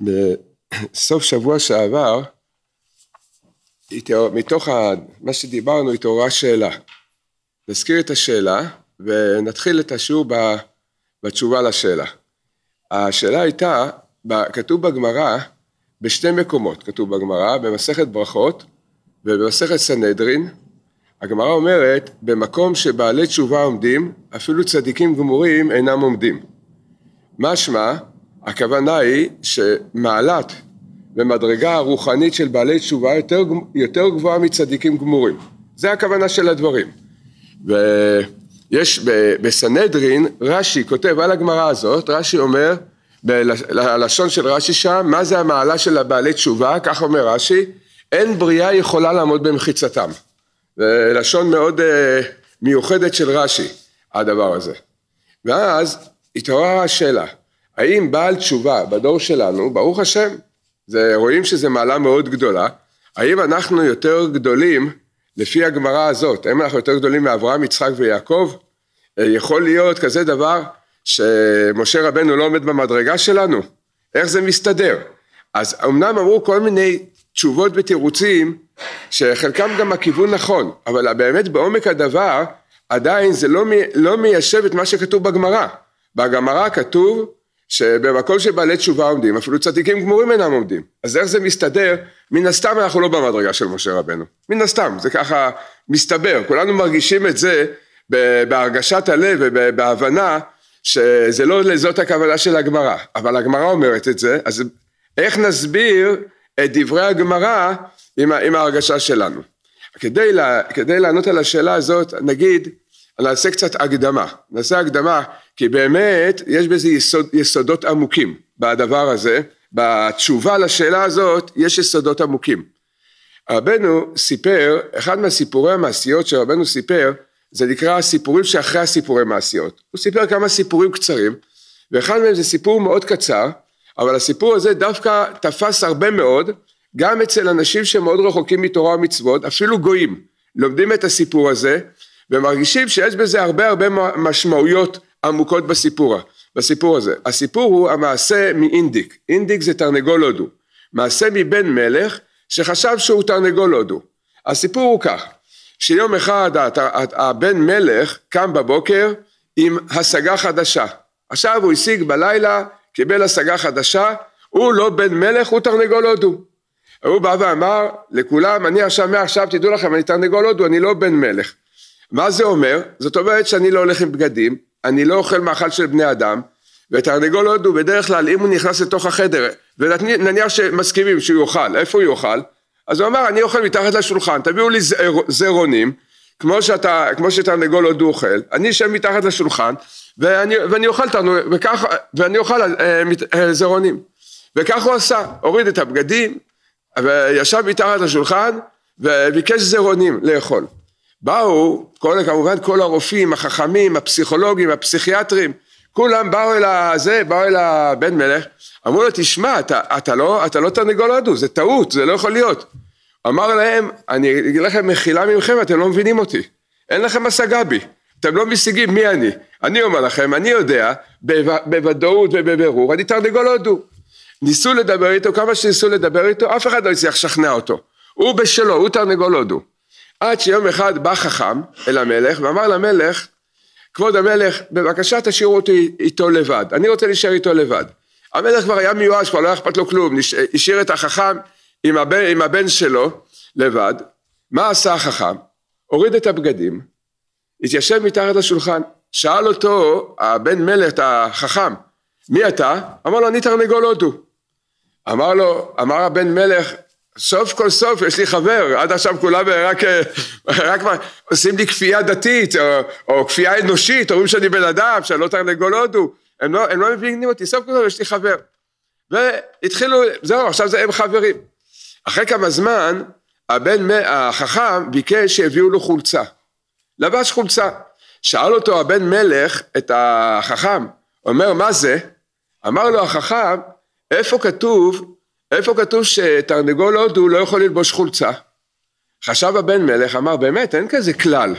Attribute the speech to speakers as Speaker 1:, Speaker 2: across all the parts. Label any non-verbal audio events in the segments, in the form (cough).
Speaker 1: בסוף שבוע שעבר, מתוך מה שדיברנו התעוררה שאלה. נזכיר את השאלה ונתחיל את השיעור בתשובה לשאלה. השאלה הייתה, כתוב בגמרא, בשתי מקומות כתוב בגמרא, במסכת ברכות ובמסכת סנהדרין, הגמרא אומרת, במקום שבעלי תשובה עומדים, אפילו צדיקים גמורים אינם עומדים. משמע, הכוונה היא שמעלת ומדרגה הרוחנית של בעלי תשובה יותר, יותר גבוהה מצדיקים גמורים. זה הכוונה של הדברים. ויש בסנהדרין, רש"י כותב על הגמרא הזאת, רש"י אומר, בלשון של רש"י שם, מה זה המעלה של הבעלי תשובה, כך אומר רש"י, אין בריאה יכולה לעמוד במחיצתם. זה לשון מאוד אה, מיוחדת של רש"י, הדבר הזה. ואז התעוררה השאלה, האם בעל תשובה בדור שלנו, ברוך השם, זה, רואים שזו מעלה מאוד גדולה, האם אנחנו יותר גדולים, לפי הגמרא הזאת, האם אנחנו יותר גדולים מאברהם, יצחק ויעקב? אה, יכול להיות כזה דבר שמשה רבנו לא עומד במדרגה שלנו? איך זה מסתדר? אז אמנם אמרו כל מיני תשובות ותירוצים שחלקם גם הכיוון נכון, אבל באמת בעומק הדבר עדיין זה לא, מי, לא מיישב את מה שכתוב בגמרא. בגמרא כתוב שבמקום שבעלי תשובה עומדים, אפילו צדיקים גמורים אינם עומדים. אז איך זה מסתדר? מן הסתם אנחנו לא במדרגה של משה רבנו. מן הסתם, זה ככה מסתבר. כולנו מרגישים את זה בהרגשת הלב ובהבנה שזה לא לזאת הכוונה של הגמרא. אבל הגמרא אומרת את זה, אז איך נסביר את דברי הגמרא עם, עם ההרגשה שלנו? כדי, לה, כדי לענות על השאלה הזאת, נגיד, נעשה קצת הקדמה. נעשה הקדמה כי באמת יש בזה יסוד, יסודות עמוקים בדבר הזה, בתשובה לשאלה הזאת יש יסודות עמוקים. רבנו סיפר, אחד מהסיפורי המעשיות שרבנו סיפר, זה נקרא הסיפורים שאחרי הסיפורי מעשיות. הוא סיפר כמה סיפורים קצרים, ואחד מהם זה סיפור מאוד קצר, אבל הסיפור הזה דווקא תפס הרבה מאוד, גם אצל אנשים שמאוד רחוקים מתורה ומצוות, אפילו גויים, לומדים את הסיפור הזה, ומרגישים שיש בזה הרבה הרבה משמעויות עמוקות בסיפור, בסיפור הזה. הסיפור הוא המעשה מאינדיק, אינדיק זה תרנגול הודו, מעשה מבן מלך שחשב שהוא תרנגול הודו. הסיפור הוא כך, שיום אחד הבן מלך קם בבוקר עם השגה חדשה, עכשיו הוא השיג בלילה, קיבל השגה חדשה, הוא לא בן מלך, הוא תרנגול הודו. הוא בא ואמר לכולם, אני עכשיו מעכשיו, תדעו לכם, אני תרנגול הודו, אני לא בן מלך. מה זה אומר? זאת אומרת שאני לא הולך עם בגדים, אני לא אוכל מאכל של בני אדם, ותרנגול הודו בדרך כלל אם הוא נכנס לתוך החדר, ונניח שמסכימים שהוא יאכל, איפה הוא יאכל? אז הוא אמר אני אוכל מתחת לשולחן, תביאו לי זר, זרעונים, כמו, שאתה, כמו שתרנגול הודו אוכל, אני אשב מתחת לשולחן ואני, ואני אוכל, תרנו, וכך, ואני אוכל אה, אה, זרעונים. וכך הוא עשה, הוריד את הבגדים, וישב מתחת לשולחן וביקש זרעונים לאכול. באו, כל, כמובן כל הרופאים, החכמים, הפסיכולוגים, הפסיכיאטרים, כולם באו אל הזה, באו אל הבן מלך, אמרו לו, תשמע, אתה, אתה, לא, אתה לא תרנגול הודו, זה טעות, זה לא יכול להיות. אמר להם, אני אגיד לכם מחילה ממכם, אתם לא מבינים אותי, אין לכם השגה בי, אתם לא משיגים מי אני. אני אומר לכם, אני יודע, בוודאות ובבירור, אני תרנגול הודו. ניסו לדבר איתו, כמה שניסו לדבר איתו, אף אחד לא הצליח לשכנע אותו. הוא בשלו, הוא תרנגול הודו. עד שיום אחד בא חכם אל המלך ואמר למלך, כבוד המלך, בבקשה תשאירו אותי איתו לבד, אני רוצה להישאר איתו לבד. המלך כבר היה מיואש, כבר לא היה אכפת לו כלום, השאיר את החכם עם הבן, עם הבן שלו לבד. מה עשה החכם? הוריד את הבגדים, התיישב מתחת לשולחן, שאל אותו הבן מלך, החכם, מי אתה? אמר לו, אני תרנגול הודו. אמר לו, אמר הבן מלך, סוף כל סוף יש לי חבר, עד עכשיו כולם רק, רק עושים לי כפייה דתית או, או כפייה אנושית, אומרים שאני בן אדם, שאני לא תרנגול הודו, הם לא, לא מבינים אותי, סוף כל סוף יש לי חבר. והתחילו, זהו, עכשיו זה הם חברים. אחרי כמה זמן, הבן החכם ביקש שיביאו לו חולצה. לבש חולצה. שאל אותו הבן מלך את החכם, אומר מה זה? אמר לו החכם, איפה כתוב איפה כתוב שתרנגול הודו לא יכול ללבוש חולצה? חשב הבן מלך, אמר באמת אין כזה כלל,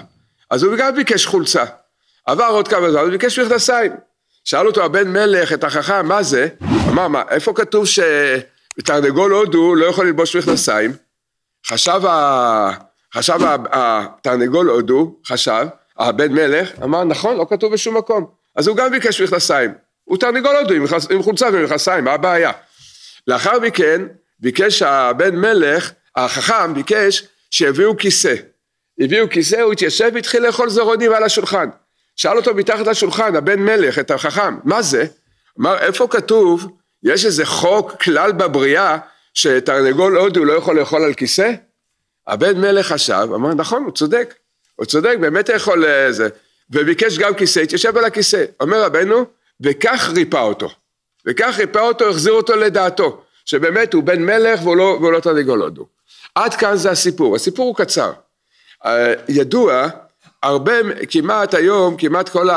Speaker 1: אז הוא גם ביקש חולצה. עבר עוד כמה זמן, הוא ביקש מכנסיים. שאל אותו הבן מלך, את החכם, מה זה? אמר, מה, איפה כתוב שתרנגול הודו לא יכול ללבוש מכנסיים? חשב, ה... חשב התרנגול הודו, חשב, הבן מלך, אמר, נכון, לא כתוב בשום מקום. אז הוא גם ביקש מכנסיים. הוא תרנגול הודו עם, עם חולצה ומכנסיים, מה הבעיה? לאחר מכן ביקש הבן מלך, החכם ביקש שיביאו כיסא. הביאו כיסא, הוא התיישב והתחיל לאכול זרעונים על השולחן. שאל אותו מתחת לשולחן, הבן מלך, את החכם, מה זה? אמר, איפה כתוב, יש איזה חוק, כלל בבריאה, שתרנגול הודי הוא לא יכול לאכול על כיסא? הבן מלך חשב, אמר, נכון, הוא צודק, הוא צודק, באמת יכול אה, זה. וביקש גם כיסא, התיישב על הכיסא. אומר רבנו, וכך ריפא אותו. וכך ריפא אותו, החזיר אותו לדעתו, שבאמת הוא בן מלך והוא לא, והוא לא תרנגולוד הודו. עד כאן זה הסיפור, הסיפור הוא קצר. אה, ידוע, הרבה, כמעט היום, כמעט כל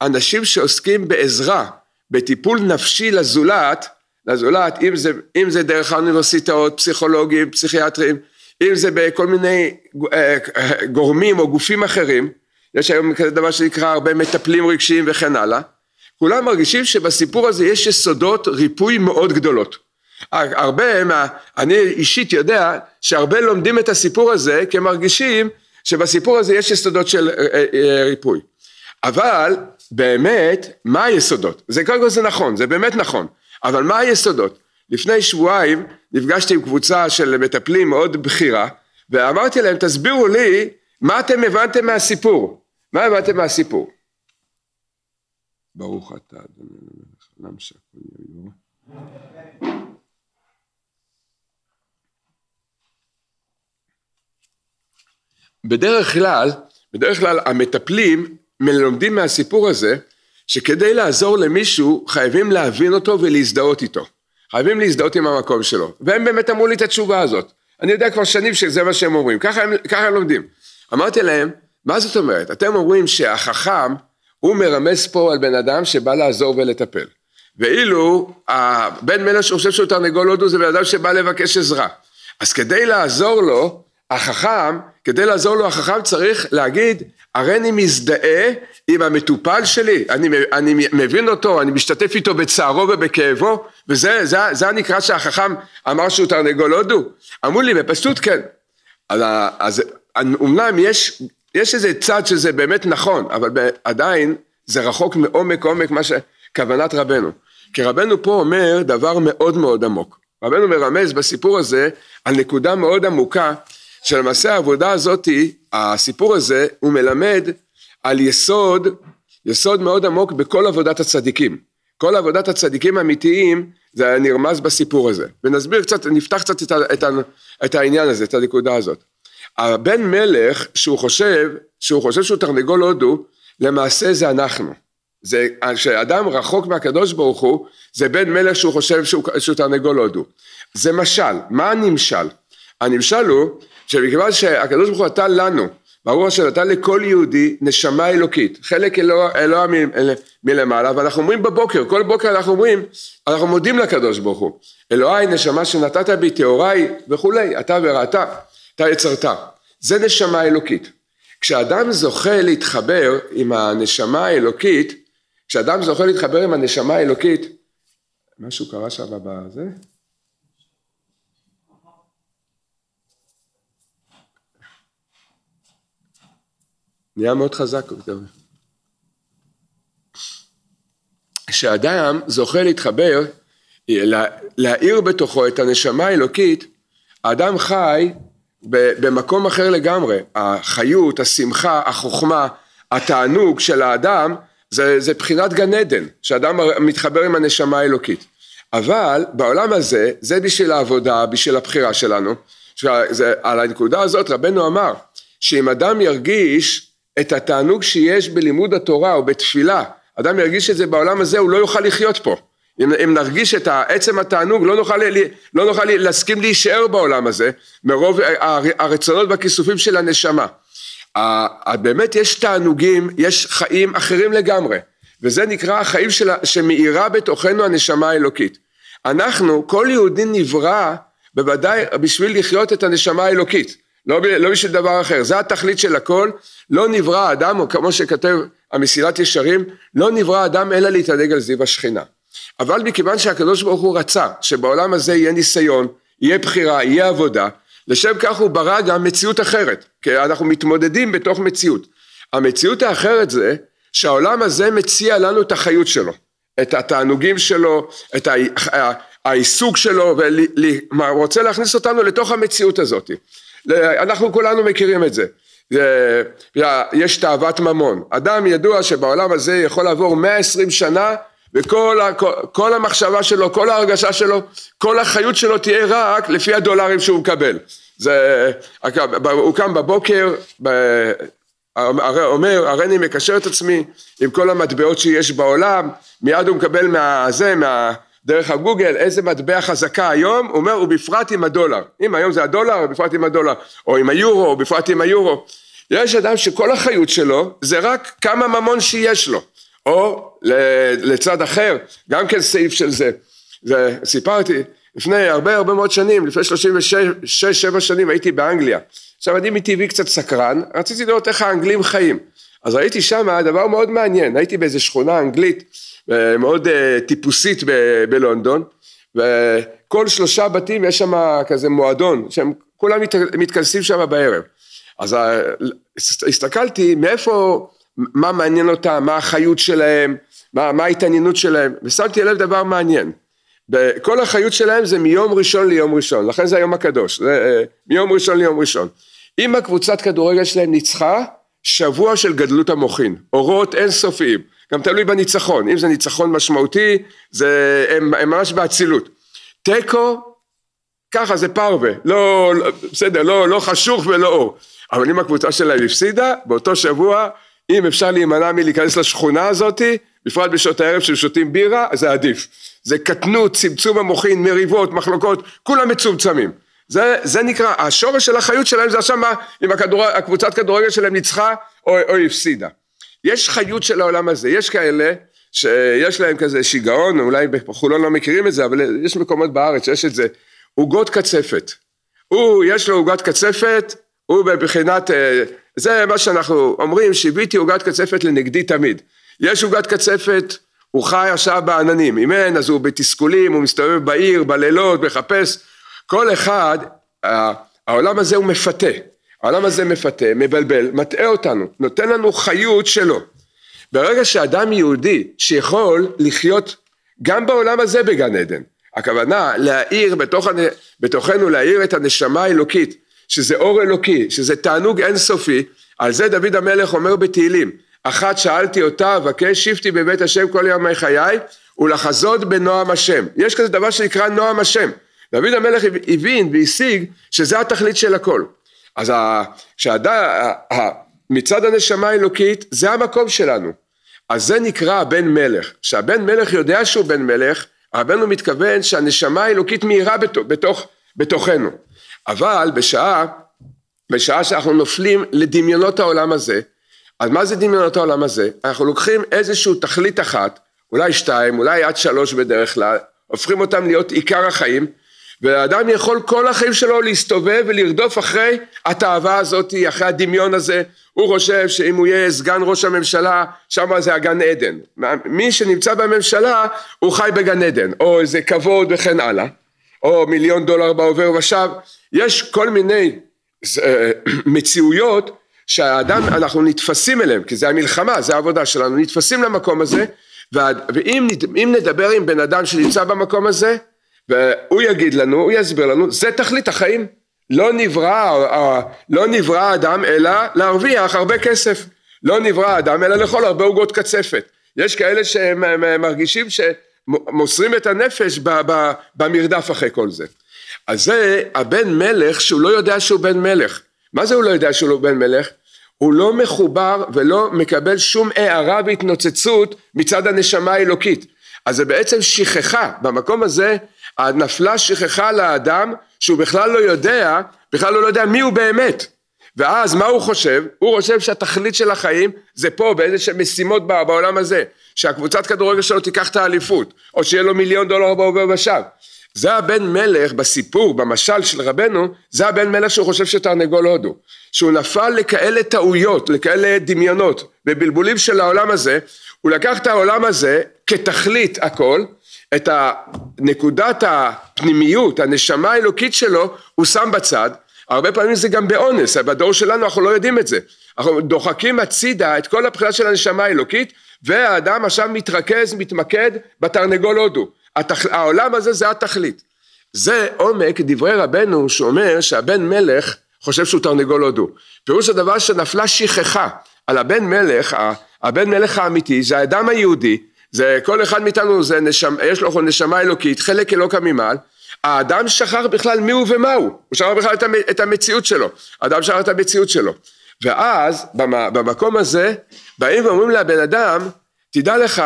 Speaker 1: האנשים שעוסקים בעזרה, בטיפול נפשי לזולת, לזולת, אם זה, אם זה דרך האוניברסיטאות, פסיכולוגים, פסיכיאטרים, אם זה בכל מיני אה, גורמים או גופים אחרים, יש היום כזה דבר שנקרא הרבה מטפלים רגשיים וכן הלאה, כולם מרגישים שבסיפור הזה יש יסודות ריפוי מאוד גדולות. הרבה מה... אני אישית יודע שהרבה לומדים את הסיפור הזה כי הם מרגישים שבסיפור הזה יש יסודות של אה, אה, אה, ריפוי. אבל באמת, מה היסודות? זה קודם כל זה נכון, זה באמת נכון, אבל מה היסודות? לפני שבועיים נפגשתי עם קבוצה של מטפלים מאוד בכירה, ואמרתי להם, תסבירו לי מה אתם הבנתם מהסיפור. מה הבנתם מהסיפור? ברוך אתה, אדוני המלך, עולם שהכל יהיה בדרך כלל, בדרך כלל המטפלים מלומדים מהסיפור הזה שכדי לעזור למישהו חייבים להבין אותו ולהזדהות איתו. חייבים להזדהות עם המקום שלו. והם באמת אמרו לי את התשובה הזאת. אני יודע כבר שנים שזה מה שהם אומרים, ככה הם, ככה הם לומדים. אמרתי להם, מה זאת אומרת? אתם אומרים שהחכם הוא מרמז פה על בן אדם שבא לעזור ולטפל. ואילו הבן מלך שחושב שהוא תרנגול הודו זה בן אדם שבא לבקש עזרה. אז כדי לעזור לו, החכם, כדי לעזור לו החכם צריך להגיד, הרי אני מזדהה עם המטופל שלי, אני, אני מבין אותו, אני משתתף איתו בצערו ובכאבו, וזה זה, זה הנקרא שהחכם אמר שהוא תרנגול הודו. אמרו לי, בפשוט כן. אז, אז אמנם יש יש איזה צד שזה באמת נכון, אבל עדיין זה רחוק מעומק עומק מה שכוונת רבנו. כי רבנו פה אומר דבר מאוד מאוד עמוק. רבנו מרמז בסיפור הזה על נקודה מאוד עמוקה שלמעשה העבודה הזאתי, הסיפור הזה, הוא מלמד על יסוד, יסוד מאוד עמוק בכל עבודת הצדיקים. כל עבודת הצדיקים האמיתיים זה היה נרמז בסיפור הזה. ונסביר קצת, נפתח קצת את, ה, את, ה, את העניין הזה, את הנקודה הזאת. הבן מלך שהוא חושב, שהוא חושב שהוא תרנגול הודו, למעשה זה אנחנו. זה, כשאדם רחוק מהקדוש ברוך הוא, זה בן מלך שהוא חושב שהוא, שהוא תרנגול הודו. זה משל, מה הנמשל? הנמשל הוא שמכיוון שהקדוש ברוך הוא נתן לנו, ברור השם נתן לכל יהודי נשמה אלוקית, חלק אלוה, אלוה מ, אל, מלמעלה, ואנחנו אומרים בבוקר, כל בוקר אנחנו אומרים, אנחנו מודים לקדוש ברוך הוא, אלוהי נשמה שנתת בי, טהוריי וכולי, אתה וראתה. אתה יצרת. זה נשמה אלוקית. כשאדם זוכה להתחבר עם הנשמה האלוקית, כשאדם זוכה להתחבר עם הנשמה האלוקית, משהו קרה שם בזה? נהיה מאוד חזק. כשאדם זוכה להתחבר, להאיר בתוכו את הנשמה האלוקית, האדם חי במקום אחר לגמרי. החיות, השמחה, החוכמה, התענוג של האדם, זה, זה בחינת גן עדן, שאדם מתחבר עם הנשמה האלוקית. אבל בעולם הזה, זה בשביל העבודה, בשביל הבחירה שלנו. שזה, על הנקודה הזאת רבנו אמר, שאם אדם ירגיש את התענוג שיש בלימוד התורה או בתפילה, אדם ירגיש את זה בעולם הזה, הוא לא יוכל לחיות פה. אם, אם נרגיש את עצם התענוג לא נוכל, לי, לא נוכל לי, להסכים להישאר בעולם הזה מרוב הרצונות והכיסופים של הנשמה. באמת יש תענוגים, יש חיים אחרים לגמרי וזה נקרא החיים של, שמאירה בתוכנו הנשמה האלוקית. אנחנו, כל יהודי נברא בוודאי בשביל לחיות את הנשמה האלוקית, לא, לא בשביל דבר אחר, זה התכלית של הכל, לא נברא אדם, או כמו שכתב המסילת ישרים, לא נברא אדם אלא להתענג על זיו השכינה. אבל מכיוון שהקדוש ברוך הוא רצה שבעולם הזה יהיה ניסיון, יהיה בחירה, יהיה עבודה, לשם כך הוא ברא גם מציאות אחרת, כי אנחנו מתמודדים בתוך מציאות. המציאות האחרת זה שהעולם הזה מציע לנו את החיות שלו, את התענוגים שלו, את העיסוק שלו, ורוצה להכניס אותנו לתוך המציאות הזאת. אנחנו כולנו מכירים את זה. יש תאוות ממון. אדם ידוע שבעולם הזה יכול לעבור 120 שנה וכל ה, כל, כל המחשבה שלו, כל ההרגשה שלו, כל החיות שלו תהיה רק לפי הדולרים שהוא מקבל. זה, הוא קם בבוקר, ב, אומר, הרי אני מקשר את עצמי עם כל המטבעות שיש בעולם, מיד הוא מקבל מהזה, מה, דרך הגוגל, איזה מטבע חזקה היום, הוא אומר, ובפרט עם הדולר. אם היום זה הדולר, בפרט עם הדולר, או עם היורו, או בפרט עם היורו. יש אדם שכל החיות שלו זה רק כמה ממון שיש לו. או לצד אחר, גם כן סעיף של זה. זה סיפרתי לפני הרבה הרבה מאוד שנים, לפני 36-7 שנים הייתי באנגליה. עכשיו אני מטבעי קצת סקרן, רציתי לראות איך האנגלים חיים. אז ראיתי שם דבר מאוד מעניין, הייתי באיזה שכונה אנגלית אה, מאוד אה, טיפוסית בלונדון, וכל שלושה בתים יש שם כזה מועדון, שהם כולם מתכנסים שם בערב. אז אה, הסתכלתי מאיפה מה מעניין אותם, מה החיות שלהם, מה, מה ההתעניינות שלהם, ושמתי לב דבר מעניין. כל החיות שלהם זה מיום ראשון ליום ראשון, לכן זה היום הקדוש, זה אה, מיום ראשון ליום ראשון. אם הקבוצת כדורגל שלהם ניצחה, שבוע של גדלות המוחין, אורות אינסופיים, גם תלוי בניצחון, אם זה ניצחון משמעותי, זה, הם, הם ממש באצילות. תיקו, ככה זה פרווה, לא, לא, בסדר, לא, לא חשוך ולא אור. אבל אם הקבוצה שלהם הפסידה, באותו שבוע אם אפשר להימנע מלהיכנס לשכונה הזאתי, בפרט בשעות הערב ששותים בירה, זה עדיף. זה קטנות, צמצום המוחין, מריבות, מחלוקות, כולם מצומצמים. זה, זה נקרא, השורש של החיות שלהם זה עכשיו מה, אם הכדור, הקבוצת כדורגל שלהם ניצחה או, או הפסידה. יש חיות של העולם הזה, יש כאלה שיש להם כזה שיגעון, אולי בחולון לא מכירים את זה, אבל יש מקומות בארץ שיש את זה, עוגות קצפת. הוא, יש לו עוגת קצפת, הוא בבחינת אה, זה מה שאנחנו אומרים, שיביתי עוגת קצפת לנגדי תמיד. יש עוגת קצפת, הוא חי עכשיו בעננים. אם אין, אז הוא בתסכולים, הוא מסתובב בעיר, בלילות, מחפש. כל אחד, העולם הזה הוא מפתה. העולם הזה מפתה, מבלבל, מטעה אותנו, נותן לנו חיות שלו. ברגע שאדם יהודי שיכול לחיות גם בעולם הזה בגן עדן, הכוונה להאיר בתוך, בתוכנו, להאיר את הנשמה האלוקית, שזה אור אלוקי, שזה תענוג אינסופי, על זה דוד המלך אומר בתהילים, אחת שאלתי אותה, אבקש שיפתי בבית השם כל ימי חיי, ולחזות בנועם השם. יש כזה דבר שנקרא נועם השם. דוד המלך הבין והשיג שזה התכלית של הכל. אז כשאדם, מצד הנשמה האלוקית, זה המקום שלנו. אז זה נקרא הבן מלך. כשהבן מלך יודע שהוא בן מלך, הבן הוא מתכוון שהנשמה האלוקית מהירה בתוך, בתוך, בתוכנו. אבל בשעה, בשעה שאנחנו נופלים לדמיונות העולם הזה, אז מה זה דמיונות העולם הזה? אנחנו לוקחים איזושהי תכלית אחת, אולי שתיים, אולי עד שלוש בדרך כלל, הופכים אותם להיות עיקר החיים, והאדם יכול כל החיים שלו להסתובב ולרדוף אחרי התאווה הזאת, אחרי הדמיון הזה, הוא חושב שאם הוא יהיה סגן ראש הממשלה, שם זה הגן עדן. מי שנמצא בממשלה, הוא חי בגן עדן, או איזה כבוד וכן הלאה. או מיליון דולר בעובר ושב, יש כל מיני אה, אה, מציאויות שהאדם, אנחנו נתפסים אליהם, כי זה המלחמה, זה העבודה שלנו, נתפסים למקום הזה, ואם נדבר עם בן אדם שנמצא במקום הזה, והוא יגיד לנו, הוא יסביר לנו, זה תכלית החיים. לא נברא, לא נברא אדם אלא להרוויח הרבה כסף. לא נברא אדם אלא לאכול הרבה עוגות קצפת. יש כאלה שהם מרגישים ש... מוסרים את הנפש במרדף אחרי כל זה. אז זה הבן מלך שהוא לא יודע שהוא בן מלך. מה זה הוא לא יודע שהוא לא בן מלך? הוא לא מחובר ולא מקבל שום הערה והתנוצצות מצד הנשמה האלוקית. אז זה בעצם שכחה, במקום הזה נפלה שכחה לאדם שהוא בכלל לא יודע, בכלל הוא לא יודע מי הוא באמת. ואז מה הוא חושב? הוא חושב שהתכלית של החיים זה פה באיזה שהם משימות בעולם הזה, שהקבוצת כדורגל שלו תיקח את האליפות, או שיהיה לו מיליון דולר בעובר ושב. זה הבן מלך בסיפור, במשל של רבנו, זה הבן מלך שהוא חושב שתרנגול הודו. שהוא נפל לכאלה טעויות, לכאלה דמיונות, ובלבולים של העולם הזה, הוא לקח את העולם הזה כתכלית הכל, את נקודת הפנימיות, הנשמה האלוקית שלו, הוא שם בצד, הרבה פעמים זה גם באונס, בדור שלנו אנחנו לא יודעים את זה. אנחנו דוחקים הצידה את כל הבחינה של הנשמה האלוקית, והאדם עכשיו מתרכז, מתמקד בתרנגול הודו. התח... העולם הזה זה התכלית. זה עומק דברי רבנו שאומר שהבן מלך חושב שהוא תרנגול הודו. פירוש הדבר שנפלה שכחה על הבן מלך, הבן מלך האמיתי, זה האדם היהודי, זה כל אחד מאיתנו, זה נשמה, יש לו נשמה אלוקית, חלק אלוקא ממעל, האדם שכח בכלל מיהו ומהו, הוא שכח בכלל את המציאות שלו, האדם שכח את המציאות שלו. ואז במקום הזה באים ואומרים לבן אדם, תדע לך,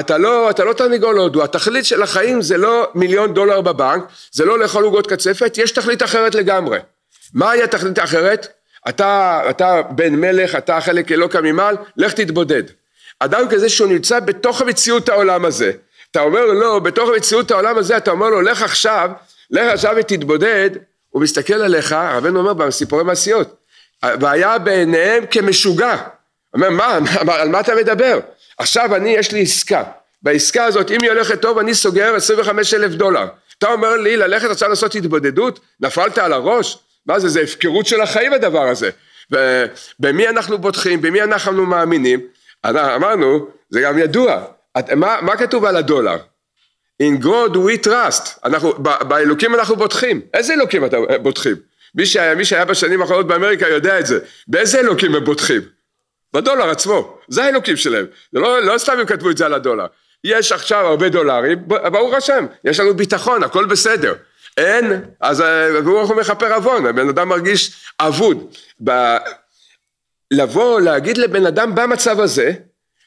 Speaker 1: אתה לא, אתה לא תרנגול הודו, התכלית של החיים זה לא מיליון דולר בבנק, זה לא לאכול עוגות קצפת, יש תכלית אחרת לגמרי. מהי התכלית האחרת? אתה, אתה בן מלך, אתה חלק אלוקא ממעל, לך תתבודד. אדם כזה שהוא נמצא בתוך מציאות העולם הזה, אתה אומר לו, לא, בתוך מציאות העולם הזה, אתה אומר לו, לך עכשיו, לך עכשיו ותתבודד, הוא מסתכל עליך, רבנו אומר בסיפורי מעשיות, והיה בעיניהם כמשוגע. אומר, מה, מה, על מה אתה מדבר? עכשיו אני, יש לי עסקה. בעסקה הזאת, אם היא הולכת טוב, אני סוגר 25 אלף דולר. אתה אומר לי ללכת עכשיו לעשות התבודדות? נפלת על הראש? מה זה, זה הפקרות של החיים הדבר הזה. במי אנחנו בוטחים? במי אנחנו מאמינים? אמרנו, זה גם ידוע, את, מה, מה כתוב על הדולר? In God we trust, אנחנו, ב, באלוקים אנחנו בוטחים, איזה אלוקים אתם אה, בוטחים? מי שהיה, מי שהיה בשנים האחרונות באמריקה יודע את זה, באיזה אלוקים הם בוטחים? בדולר עצמו, זה האלוקים שלהם, זה לא, לא סתם הם כתבו את זה על הדולר, יש עכשיו הרבה דולרים, ברוך השם, יש לנו ביטחון, הכל בסדר, אין, אז ברוך אה, הוא מכפר עוון, הבן אדם מרגיש אבוד, ב, לבוא להגיד לבן אדם במצב הזה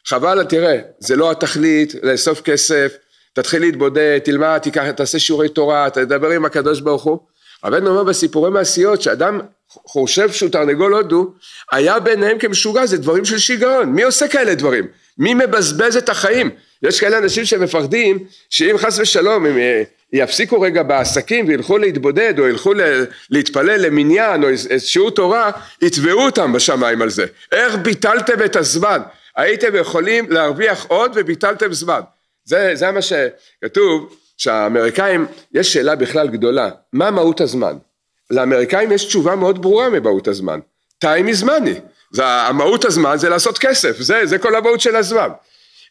Speaker 1: חבל, תראה, זה לא התכלית, לאסוף כסף, תתחיל להתבודד, תלמד, תיקח, תעשה שיעורי תורה, תדבר עם הקדוש ברוך הוא. רבנו אומר בסיפורי מעשיות, שאדם חושב שהוא תרנגול הודו, היה ביניהם כמשוגע, זה דברים של שיגעון. מי עושה כאלה דברים? מי מבזבז את החיים? יש כאלה אנשים שמפחדים שאם חס ושלום הם אה, יפסיקו רגע בעסקים וילכו להתבודד או ילכו להתפלל למניין או שיעור תורה, יתבעו אותם בשמיים על זה. איך ביטלתם את הזמן? הייתם יכולים להרוויח עוד וביטלתם זמן. זה, זה מה שכתוב, שהאמריקאים, יש שאלה בכלל גדולה, מה מהות הזמן? לאמריקאים יש תשובה מאוד ברורה ממהות הזמן, time is money, זה, המהות הזמן זה לעשות כסף, זה, זה כל המהות של הזמן.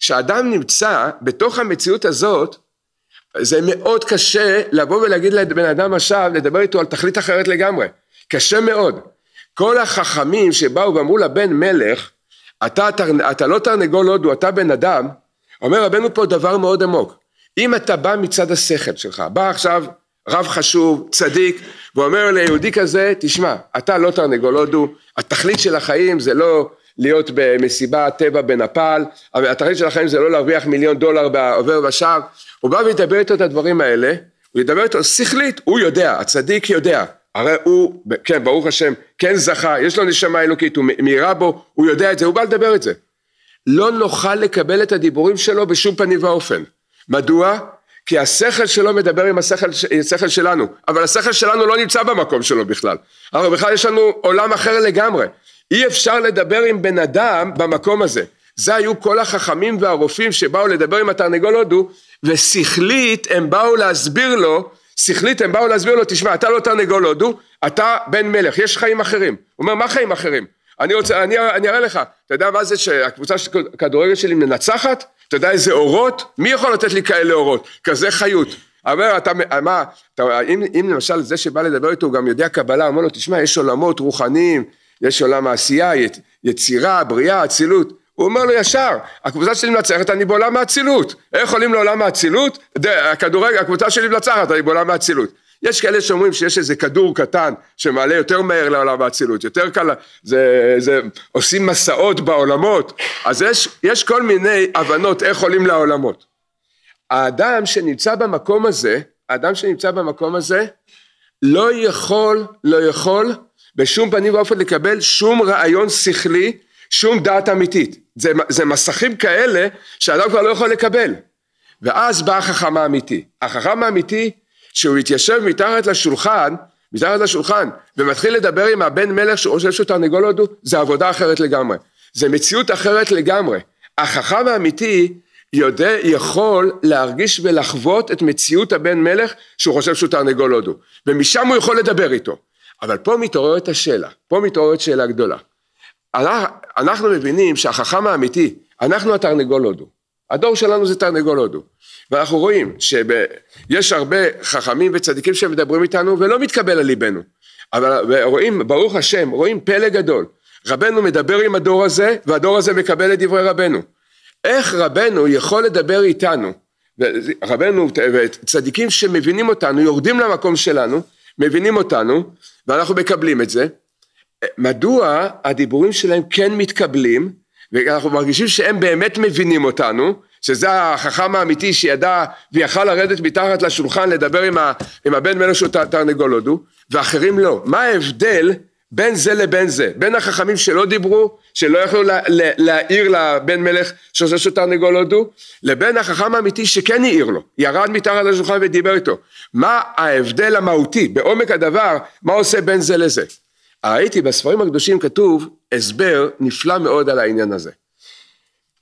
Speaker 1: כשאדם נמצא בתוך המציאות הזאת, זה מאוד קשה לבוא ולהגיד לבן אדם עכשיו, לדבר איתו על תכלית אחרת לגמרי, קשה מאוד. כל החכמים שבאו ואמרו לבן מלך, אתה, אתה לא תרנגול הודו, אתה בן אדם, אומר רבנו פה דבר מאוד עמוק. אם אתה בא מצד השכל שלך, בא עכשיו רב חשוב, צדיק, ואומר ליהודי כזה, תשמע, אתה לא תרנגול הודו, התכלית של החיים זה לא להיות במסיבת טבע בנפאל, התכלית של החיים זה לא להרוויח מיליון דולר בעובר ושב, הוא בא וידבר איתו את הדברים האלה, הוא ידבר איתו שכלית, הוא יודע, הצדיק יודע, הרי הוא, כן, ברוך השם, כן זכה, יש לו נשמה אלוקית, הוא מירה בו, הוא יודע את זה, הוא בא לדבר את זה. לא נוכל לקבל את הדיבורים שלו בשום פנים ואופן. מדוע? כי השכל שלו מדבר עם השכל, השכל שלנו, אבל השכל שלנו לא נמצא במקום שלו בכלל. הרי בכלל יש לנו עולם אחר לגמרי. אי אפשר לדבר עם בן אדם במקום הזה. זה היו כל החכמים והרופאים שבאו לדבר עם התרנגול הודו, ושכלית הם באו להסביר לו שכלית הם באו להסביר לו תשמע אתה לא תרנגול הודו אתה בן מלך יש חיים אחרים הוא אומר מה חיים אחרים אני רוצה אני, אני אראה לך אתה יודע מה זה שהקבוצה של כדורגל שלי מנצחת אתה יודע איזה אורות מי יכול לתת לי כאלה אורות כזה חיות אבל אתה מה אתה, אם, אם למשל זה שבא לדבר איתו הוא גם יודע קבלה אומר לו תשמע יש עולמות רוחניים יש עולם העשייה יצירה בריאה אצילות הוא אומר לו ישר, הקבוצה שלי מנצחת, אני בעולם האצילות. איך עולים לעולם האצילות? הכדורגל, הקבוצה שלי מנצחת, אני בעולם האצילות. יש כאלה שאומרים שיש איזה כדור קטן שמעלה יותר מהר לעולם האצילות, יותר קל, זה, זה עושים מסעות בעולמות, אז יש, יש כל מיני הבנות איך עולים לעולמות. האדם שנמצא במקום הזה, האדם שנמצא במקום הזה, לא יכול, לא יכול בשום פנים ואופן לקבל שום רעיון שכלי שום דעת אמיתית. זה, זה מסכים כאלה שאדם כבר לא יכול לקבל. ואז בא החכם האמיתי. החכם האמיתי, שהוא התיישב מתחת לשולחן, מתחת לשולחן, ומתחיל לדבר עם הבן מלך שהוא חושב שהוא תרנגול הודו, זה עבודה אחרת לגמרי. זה מציאות אחרת לגמרי. החכם האמיתי יודע, יכול להרגיש ולחוות את מציאות הבן מלך שהוא חושב שהוא תרנגול הודו. ומשם הוא יכול לדבר איתו. אבל פה מתעוררת השאלה, פה מתעוררת שאלה גדולה. אנחנו מבינים שהחכם האמיתי, אנחנו התרנגול הודו. הדור שלנו זה תרנגול הודו. ואנחנו רואים שיש הרבה חכמים וצדיקים שמדברים איתנו ולא מתקבל על ליבנו. אבל רואים, ברוך השם, רואים פלא גדול. רבנו מדבר עם הדור הזה, והדור הזה מקבל את דברי רבנו. איך רבנו יכול לדבר איתנו? רבנו וצדיקים שמבינים אותנו, יורדים למקום שלנו, מבינים אותנו, ואנחנו מקבלים את זה, מדוע הדיבורים שלהם כן מתקבלים ואנחנו מרגישים שהם באמת מבינים אותנו שזה החכם האמיתי שידע ויכל לרדת מתחת לשולחן לדבר עם, ה, עם הבן מלך שהוא תרנגול הודו ואחרים לא מה ההבדל בין זה לבין זה בין החכמים שלא דיברו שלא יכלו לה, לה, להעיר לבן מלך שעושה שהוא תרנגול הודו לבין החכם האמיתי שכן העיר לו ירד מתחת לשולחן ודיבר איתו מה ההבדל המהותי בעומק הדבר מה עושה בין זה לזה ראיתי בספרים הקדושים כתוב הסבר נפלא מאוד על העניין הזה.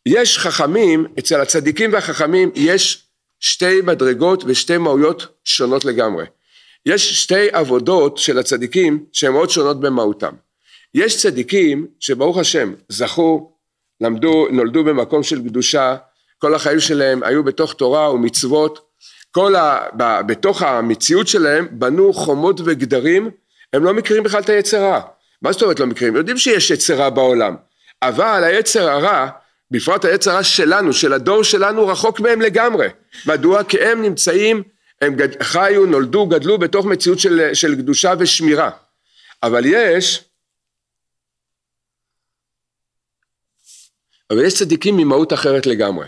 Speaker 1: יש חכמים, אצל הצדיקים והחכמים יש שתי מדרגות ושתי מהויות שונות לגמרי. יש שתי עבודות של הצדיקים שהן מאוד שונות במהותם. יש צדיקים שברוך השם זכו, למדו, נולדו במקום של קדושה, כל החיים שלהם היו בתוך תורה ומצוות, כל ה... בתוך המציאות שלהם בנו חומות וגדרים הם לא מכירים בכלל את היצר הרע. מה זאת אומרת לא מכירים? יודעים שיש יצר רע בעולם, אבל היצר הרע, בפרט היצר הרע שלנו, של הדור שלנו, רחוק מהם לגמרי. מדוע? כי הם נמצאים, הם גד... חיו, נולדו, גדלו בתוך מציאות של, של קדושה ושמירה. אבל יש, אבל יש צדיקים ממהות אחרת לגמרי.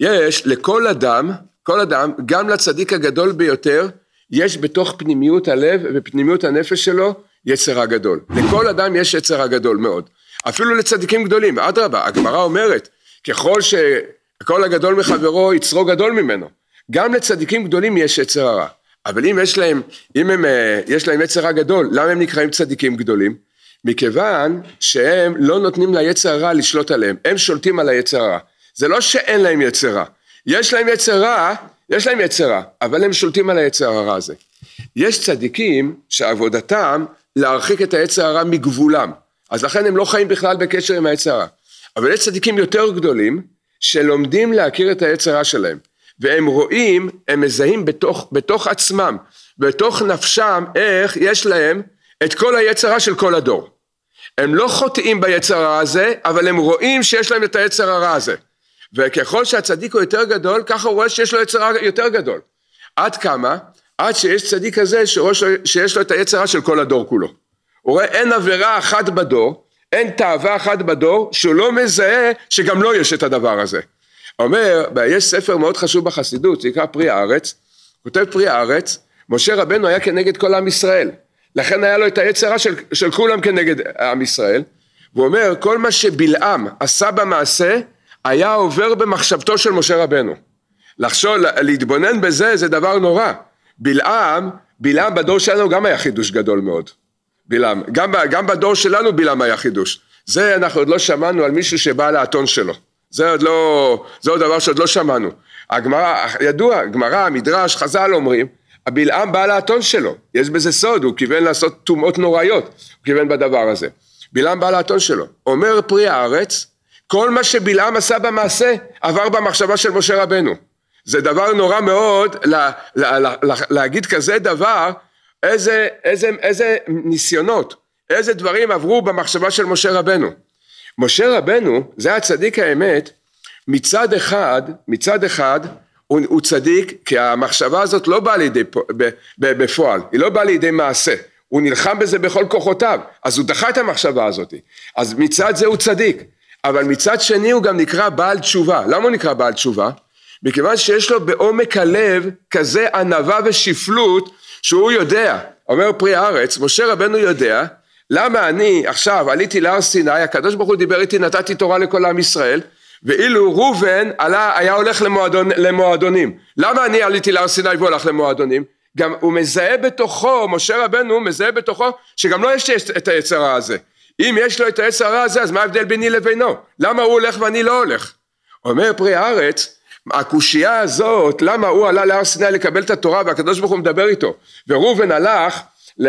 Speaker 1: יש לכל אדם, כל אדם, גם לצדיק הגדול ביותר, יש בתוך פנימיות הלב ופנימיות הנפש שלו יצר הגדול. לכל אדם יש יצר הגדול מאוד. אפילו לצדיקים גדולים, אדרבה, הגמרא אומרת, ככל שכל הגדול מחברו יצרו גדול ממנו. גם לצדיקים גדולים יש יצר הרע. אבל אם יש להם, אם הם, אה, יש להם יצר הגדול, למה הם נקראים צדיקים גדולים? מכיוון שהם לא נותנים ליצר הרע לשלוט עליהם, הם שולטים על היצר הרע. זה לא שאין להם יצר רע, יש להם יצר רע יש להם יצרה, אבל הם שולטים על היצר הרע הזה. יש צדיקים שעבודתם להרחיק את היצר הרע מגבולם, אז לכן הם לא חיים בכלל בקשר עם היצר הרע. אבל יש צדיקים יותר גדולים שלומדים להכיר את היצר הרע שלהם, והם רואים, הם מזהים בתוך, בתוך עצמם, בתוך נפשם, איך יש להם את כל היצר הרע של כל הדור. הם לא חוטאים ביצר הרע הזה, אבל הם רואים שיש להם את היצר הרע הזה. וככל שהצדיק הוא יותר גדול, ככה הוא רואה שיש לו יצר יותר גדול. עד כמה? עד שיש צדיק כזה שיש לו, שיש לו את היצרה של כל הדור כולו. הוא רואה אין עבירה אחת בדור, אין תאווה אחת בדור, שהוא לא מזהה שגם לו לא יש את הדבר הזה. אומר, יש ספר מאוד חשוב בחסידות, שנקרא פרי הארץ, כותב פרי הארץ, משה רבנו היה כנגד כל עם ישראל, לכן היה לו את היצרה של, של כולם כנגד עם ישראל, והוא אומר, כל מה שבלעם עשה במעשה, היה עובר במחשבתו של משה רבנו. לחשוב, להתבונן בזה זה דבר נורא. בלעם, בלעם בדור שלנו גם היה חידוש גדול מאוד. בלעם, גם, גם בדור שלנו בלעם היה חידוש. זה אנחנו עוד לא שמענו על מישהו שבא לאתון שלו. זה עוד לא, זה עוד דבר שעוד לא שמענו. הגמרא, ידוע, גמרא, מדרש, חז"ל אומרים, הבלעם בא לאתון שלו, יש בזה סוד, הוא כיוון לעשות טומאות נוראיות, הוא כיוון בדבר הזה. בלעם בא לאתון שלו, אומר פרי הארץ, כל מה שבלעם עשה במעשה עבר במחשבה של משה רבנו. זה דבר נורא מאוד לה, לה, לה, לה, להגיד כזה דבר, איזה, איזה, איזה ניסיונות, איזה דברים עברו במחשבה של משה רבנו. משה רבנו, זה הצדיק האמת, מצד אחד, מצד אחד, הוא, הוא צדיק כי המחשבה הזאת לא באה לידי בפועל, היא לא באה לידי מעשה, הוא נלחם בזה בכל כוחותיו, אז הוא דחה את המחשבה הזאת, אז מצד זה הוא צדיק, אבל מצד שני הוא גם נקרא בעל תשובה. למה הוא נקרא בעל תשובה? מכיוון שיש לו בעומק הלב כזה ענווה ושפלות שהוא יודע, אומר פרי הארץ, משה רבנו יודע למה אני עכשיו עליתי להר סיני, הקדוש ברוך הוא דיבר איתי, נתתי תורה לכל עם ישראל, ואילו ראובן היה הולך למועדון, למועדונים. למה אני עליתי להר סיני והוא הלך למועדונים? גם הוא מזהה בתוכו, משה רבנו מזהה בתוכו, שגם לו לא יש את היצרה הזה. אם יש לו את העץ הרע הזה, אז מה ההבדל ביני לבינו? למה הוא הולך ואני לא הולך? אומר פרי הארץ, הקושייה הזאת, למה הוא עלה להר סיני לקבל את התורה והקדוש ברוך הוא מדבר איתו? וראובן הלך, ל...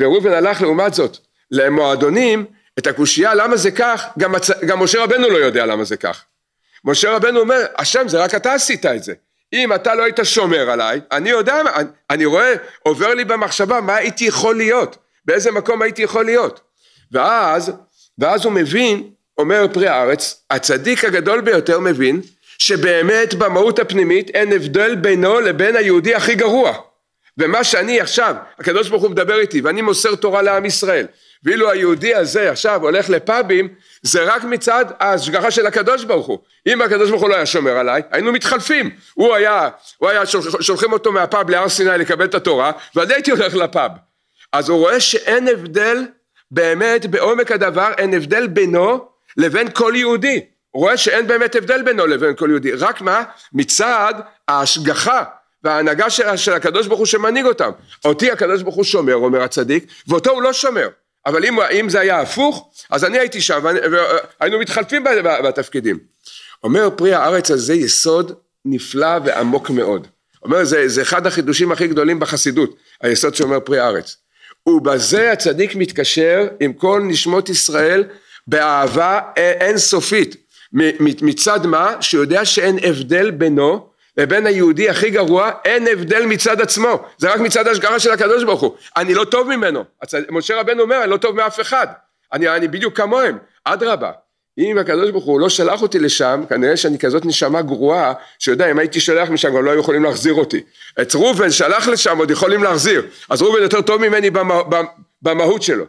Speaker 1: וראובן הלך לעומת זאת למועדונים, את הקושייה למה זה כך, גם, הצ... גם משה רבנו לא יודע למה זה כך. משה רבנו אומר, השם זה רק אתה עשית את זה. אם אתה לא היית שומר עליי, אני יודע, אני, אני רואה, עובר לי במחשבה מה הייתי יכול להיות, באיזה מקום הייתי יכול להיות. ואז, ואז הוא מבין, אומר פרי הארץ, הצדיק הגדול ביותר מבין שבאמת במהות הפנימית אין הבדל בינו לבין היהודי הכי גרוע. ומה שאני עכשיו, הקדוש ברוך הוא מדבר איתי ואני מוסר תורה לעם ישראל, ואילו היהודי הזה עכשיו הולך לפאבים, זה רק מצד ההשגחה של הקדוש ברוך הוא. אם הקדוש ברוך הוא לא היה שומר עליי, היינו מתחלפים. הוא היה, הוא היה שולחים אותו מהפאב להר סיני לקבל את התורה, ואני הייתי הולך לפאב. אז הוא רואה שאין הבדל באמת בעומק הדבר אין הבדל בינו לבין כל יהודי. הוא רואה שאין באמת הבדל בינו לבין כל יהודי. רק מה? מצד ההשגחה וההנהגה של, של הקדוש ברוך הוא שמנהיג אותם. אותי הקדוש ברוך הוא שומר, אומר הצדיק, ואותו הוא לא שומר. אבל אם, אם זה היה הפוך, אז אני הייתי שם והיינו מתחלפים בתפקידים. אומר פרי הארץ הזה יסוד נפלא ועמוק מאוד. אומר, זה, זה אחד החידושים הכי גדולים בחסידות, היסוד שאומר פרי הארץ. ובזה הצדיק מתקשר עם כל נשמות ישראל באהבה אינסופית. מצד מה? שהוא יודע שאין הבדל בינו לבין היהודי הכי גרוע, אין הבדל מצד עצמו. זה רק מצד ההשגרה של הקדוש ברוך הוא. אני לא טוב ממנו. הצד... משה רבנו אומר, אני לא טוב מאף אחד. אני, אני בדיוק כמוהם. אדרבה, אם הקדוש ברוך הוא לא שלח אותי לשם, כנראה שאני כזאת נשמה גרועה, שיודע אם הייתי שולח משם גם לא היו יכולים להחזיר אותי. את ראובן שלח לשם עוד יכולים להחזיר, אז ראובן יותר טוב ממני במה, במה, במהות שלו.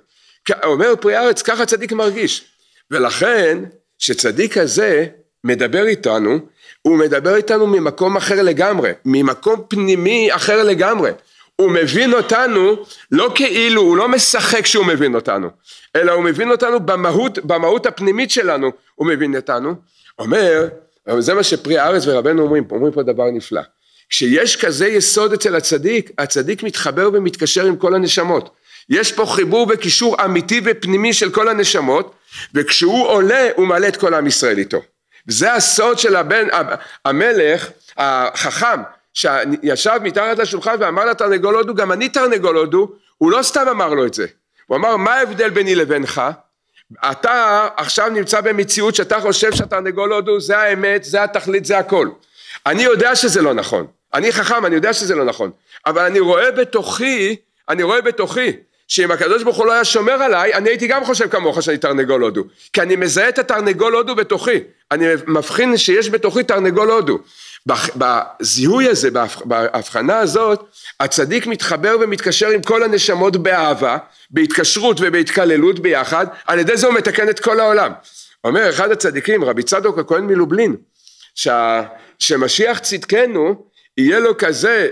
Speaker 1: אומר פרי ארץ, ככה צדיק מרגיש. ולכן, שצדיק הזה מדבר איתנו, הוא מדבר איתנו ממקום אחר לגמרי, ממקום פנימי אחר לגמרי. הוא מבין אותנו לא כאילו, הוא לא משחק שהוא מבין אותנו. אלא הוא מבין אותנו במהות, במהות הפנימית שלנו, הוא מבין אותנו. אומר, זה מה שפרי הארץ ורבנו אומרים אומרים פה דבר נפלא. כשיש כזה יסוד אצל הצדיק, הצדיק מתחבר ומתקשר עם כל הנשמות. יש פה חיבור וקישור אמיתי ופנימי של כל הנשמות, וכשהוא עולה, הוא מעלה את כל עם ישראל איתו. וזה הסוד של הבן, המלך, החכם, שישב מתחת לשולחן ואמר לתרנגול הודו, גם אני תרנגול הודו, הוא לא סתם אמר לו את זה. הוא אמר מה ההבדל ביני לבינך? אתה עכשיו נמצא במציאות שאתה חושב שאתה נגול הודו זה האמת, זה התכלית, זה הכל. אני יודע שזה לא נכון, אני חכם, אני יודע שזה לא נכון, אבל אני רואה בתוכי, אני רואה בתוכי שאם הקדוש ברוך הוא לא היה שומר עליי, אני הייתי גם חושב כמוך שאני תרנגול הודו. כי אני מזהה את התרנגול הודו בתוכי. אני מבחין שיש בתוכי תרנגול הודו. בזיהוי הזה, בהבחנה הזאת, הצדיק מתחבר ומתקשר עם כל הנשמות באהבה, בהתקשרות ובהתקללות ביחד, על ידי זה הוא מתקן את כל העולם. אומר אחד הצדיקים, רבי צדוק הכהן מלובלין, ש... שמשיח צדקנו יהיה לו כזה,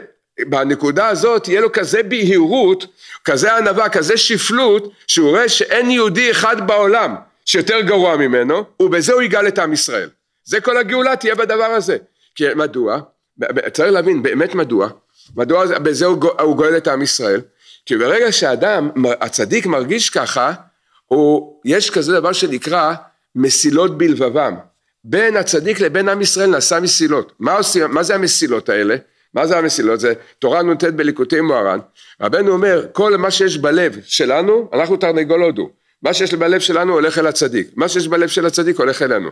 Speaker 1: בנקודה הזאת יהיה לו כזה בהירות, כזה ענווה, כזה שפלות, שהוא רואה שאין יהודי אחד בעולם שיותר גרוע ממנו, ובזה הוא יגאל את עם ישראל. זה כל הגאולה תהיה בדבר הזה. כי מדוע? צריך להבין באמת מדוע מדוע בזה הוא, הוא גואל את עם ישראל? כי ברגע שאדם, הצדיק מרגיש ככה, הוא, יש כזה דבר שנקרא מסילות בלבבם. בין הצדיק לבין עם ישראל נעשה מסילות. מה, עושים, מה זה המסילות האלה? מה זה המסילות? זה תורה נ"ט בליקוטי מוהר"ן. רבנו אומר, כל מה שיש בלב שלנו, אנחנו תרנגול הודו. מה שיש בלב שלנו הולך אל הצדיק. מה שיש בלב של הצדיק הולך אלינו.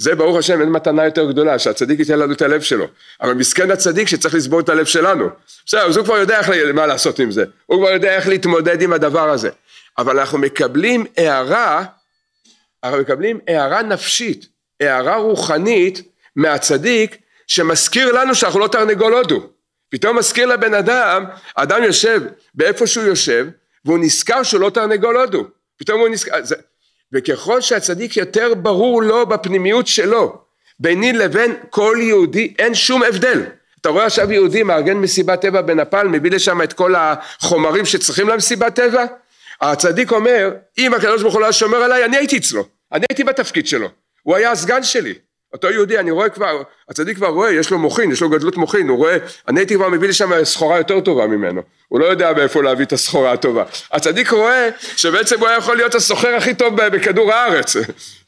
Speaker 1: זה ברוך השם אין מתנה יותר גדולה שהצדיק ייתן לנו את הלב שלו אבל מסכן הצדיק שצריך לסבור את הלב שלנו בסדר אז הוא כבר יודע איך, מה לעשות עם זה הוא כבר יודע איך להתמודד עם הדבר הזה אבל אנחנו מקבלים הערה אנחנו מקבלים הערה נפשית הערה רוחנית מהצדיק שמזכיר לנו שאנחנו לא תרנגול הודו פתאום מזכיר לבן אדם אדם יושב באיפה שהוא יושב והוא נזכר שהוא לא תרנגול הודו פתאום הוא נזכר זה, וככל שהצדיק יותר ברור לו בפנימיות שלו, ביני לבין כל יהודי אין שום הבדל. אתה רואה עכשיו יהודי מארגן מסיבת טבע בנפאל, מביא לשם את כל החומרים שצריכים למסיבת טבע? הצדיק אומר, אם הקדוש ברוך הוא לא היה שומר עליי, אני הייתי אצלו, אני הייתי בתפקיד שלו, הוא היה הסגן שלי. אותו יהודי אני רואה כבר, הצדיק כבר רואה, יש לו מוחין, יש לו גדלות מוחין, הוא רואה, אני הייתי כבר מביא לשם סחורה יותר טובה ממנו, הוא לא יודע מאיפה להביא את הסחורה הטובה. הצדיק רואה שבעצם הוא היה יכול להיות הסוחר הכי טוב בכדור הארץ, (laughs)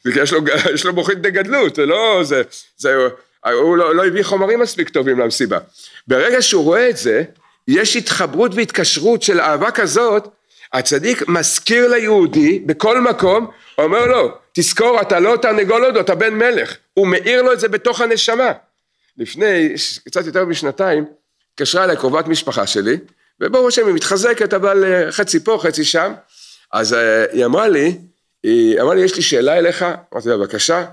Speaker 1: יש לו, יש לו מוחין די גדלות, לא, זה, זה, הוא לא, לא הביא חומרים מספיק טובים למסיבה. ברגע שהוא רואה את זה, יש התחברות והתקשרות של אהבה כזאת, הצדיק מזכיר ליהודי בכל מקום, אומר לו, תזכור, אתה לא תרנגול עוד, אתה בן מלך. הוא מאיר לו את זה בתוך הנשמה. לפני קצת יותר משנתיים, התקשרה אליי קרובת משפחה שלי, וברוך השם היא מתחזקת, אבל אה, חצי פה, חצי שם. אז אה, היא אמרה לי, היא אמרה לי, יש לי שאלה אליך, אמרתי לה, בבקשה.